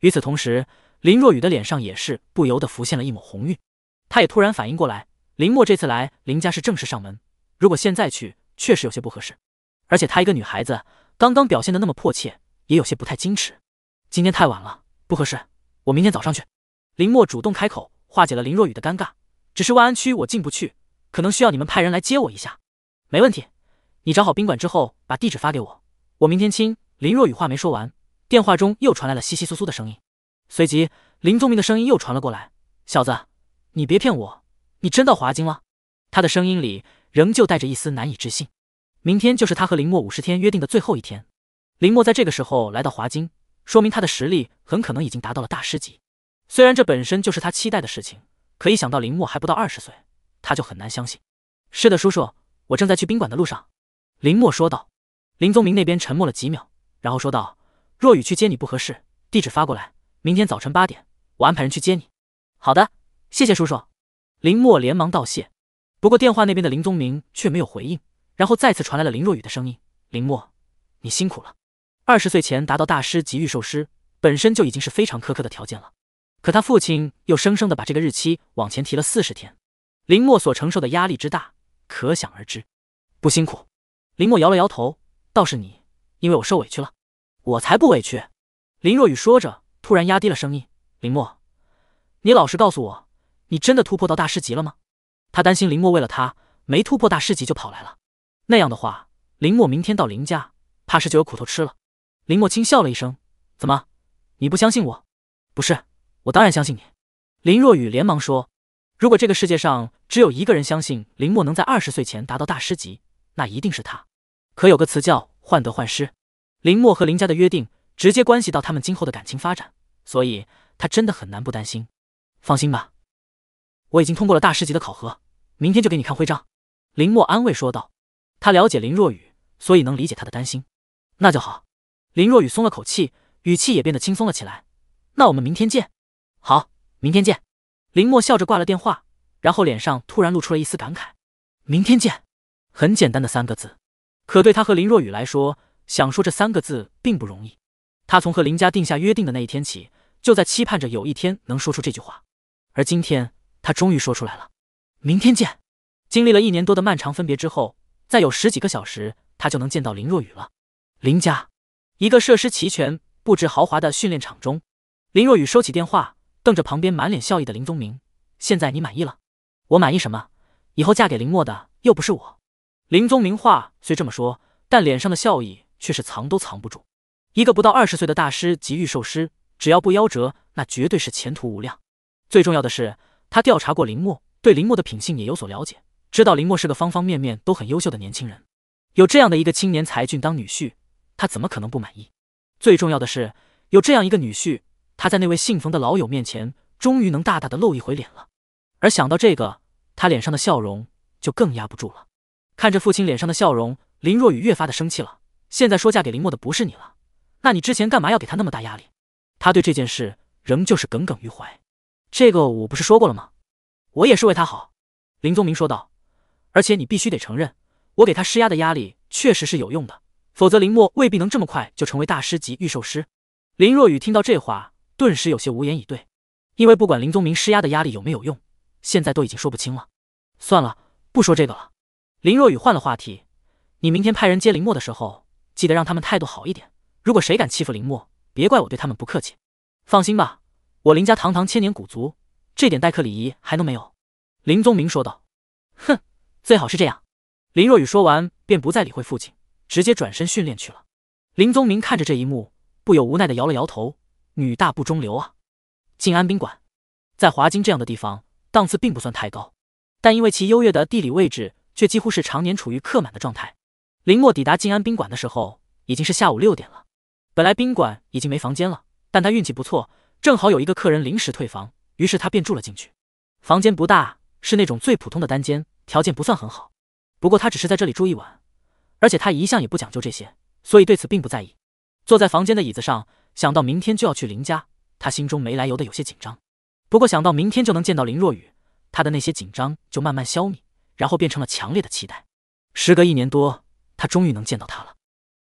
与此同时，林若雨的脸上也是不由得浮现了一抹红晕。她也突然反应过来，林墨这次来林家是正式上门，如果现在去确实有些不合适。而且她一个女孩子，刚刚表现的那么迫切，也有些不太矜持。今天太晚了，不合适，我明天早上去。林墨主动开口化解了林若雨的尴尬。只是万安区我进不去，可能需要你们派人来接我一下。没问题，你找好宾馆之后把地址发给我。我明天亲。林若雨话没说完，电话中又传来了窸窸窣窣的声音，随即林宗明的声音又传了过来：“小子，你别骗我，你真到华京了？”他的声音里仍旧带着一丝难以置信。明天就是他和林墨五十天约定的最后一天，林墨在这个时候来到华京，说明他的实力很可能已经达到了大师级。虽然这本身就是他期待的事情，可一想到林墨还不到二十岁，他就很难相信。是的，叔叔，我正在去宾馆的路上。”林墨说道。林宗明那边沉默了几秒，然后说道：“若雨去接你不合适，地址发过来，明天早晨八点我安排人去接你。”“好的，谢谢叔叔。”林墨连忙道谢。不过电话那边的林宗明却没有回应，然后再次传来了林若雨的声音：“林墨，你辛苦了。二十岁前达到大师级预售师，本身就已经是非常苛刻的条件了，可他父亲又生生的把这个日期往前提了四十天，林墨所承受的压力之大，可想而知。”“不辛苦。”林墨摇了摇头。倒是你，因为我受委屈了，我才不委屈。林若雨说着，突然压低了声音：“林墨，你老实告诉我，你真的突破到大师级了吗？”他担心林墨为了他没突破大师级就跑来了，那样的话，林墨明天到林家，怕是就有苦头吃了。林墨轻笑了一声：“怎么，你不相信我？不是，我当然相信你。”林若雨连忙说：“如果这个世界上只有一个人相信林墨能在二十岁前达到大师级，那一定是他。”可有个词叫患得患失，林墨和林家的约定直接关系到他们今后的感情发展，所以他真的很难不担心。放心吧，我已经通过了大师级的考核，明天就给你看徽章。林墨安慰说道，他了解林若雨，所以能理解她的担心。那就好，林若雨松了口气，语气也变得轻松了起来。那我们明天见。好，明天见。林墨笑着挂了电话，然后脸上突然露出了一丝感慨。明天见，很简单的三个字。可对他和林若雨来说，想说这三个字并不容易。他从和林家定下约定的那一天起，就在期盼着有一天能说出这句话。而今天，他终于说出来了。明天见。经历了一年多的漫长分别之后，再有十几个小时，他就能见到林若雨了。林家一个设施齐全、布置豪华的训练场中，林若雨收起电话，瞪着旁边满脸笑意的林宗明。现在你满意了？我满意什么？以后嫁给林墨的又不是我。林宗明话虽这么说，但脸上的笑意却是藏都藏不住。一个不到二十岁的大师级御兽师，只要不夭折，那绝对是前途无量。最重要的是，他调查过林墨，对林墨的品性也有所了解，知道林墨是个方方面面都很优秀的年轻人。有这样的一个青年才俊当女婿，他怎么可能不满意？最重要的是，有这样一个女婿，他在那位姓冯的老友面前，终于能大大的露一回脸了。而想到这个，他脸上的笑容就更压不住了。看着父亲脸上的笑容，林若雨越发的生气了。现在说嫁给林墨的不是你了，那你之前干嘛要给他那么大压力？他对这件事仍旧是耿耿于怀。这个我不是说过了吗？我也是为他好。林宗明说道。而且你必须得承认，我给他施压的压力确实是有用的，否则林墨未必能这么快就成为大师级御兽师。林若雨听到这话，顿时有些无言以对。因为不管林宗明施压的压力有没有用，现在都已经说不清了。算了，不说这个了。林若雨换了话题：“你明天派人接林墨的时候，记得让他们态度好一点。如果谁敢欺负林墨，别怪我对他们不客气。”放心吧，我林家堂堂千年古族，这点待客礼仪还能没有？”林宗明说道。“哼，最好是这样。”林若雨说完，便不再理会父亲，直接转身训练去了。林宗明看着这一幕，不由无奈的摇了摇头：“女大不中留啊。”静安宾馆，在华京这样的地方，档次并不算太高，但因为其优越的地理位置。却几乎是常年处于客满的状态。林墨抵达静安宾馆的时候，已经是下午六点了。本来宾馆已经没房间了，但他运气不错，正好有一个客人临时退房，于是他便住了进去。房间不大，是那种最普通的单间，条件不算很好。不过他只是在这里住一晚，而且他一向也不讲究这些，所以对此并不在意。坐在房间的椅子上，想到明天就要去林家，他心中没来由的有些紧张。不过想到明天就能见到林若雨，他的那些紧张就慢慢消弭。然后变成了强烈的期待。时隔一年多，他终于能见到他了。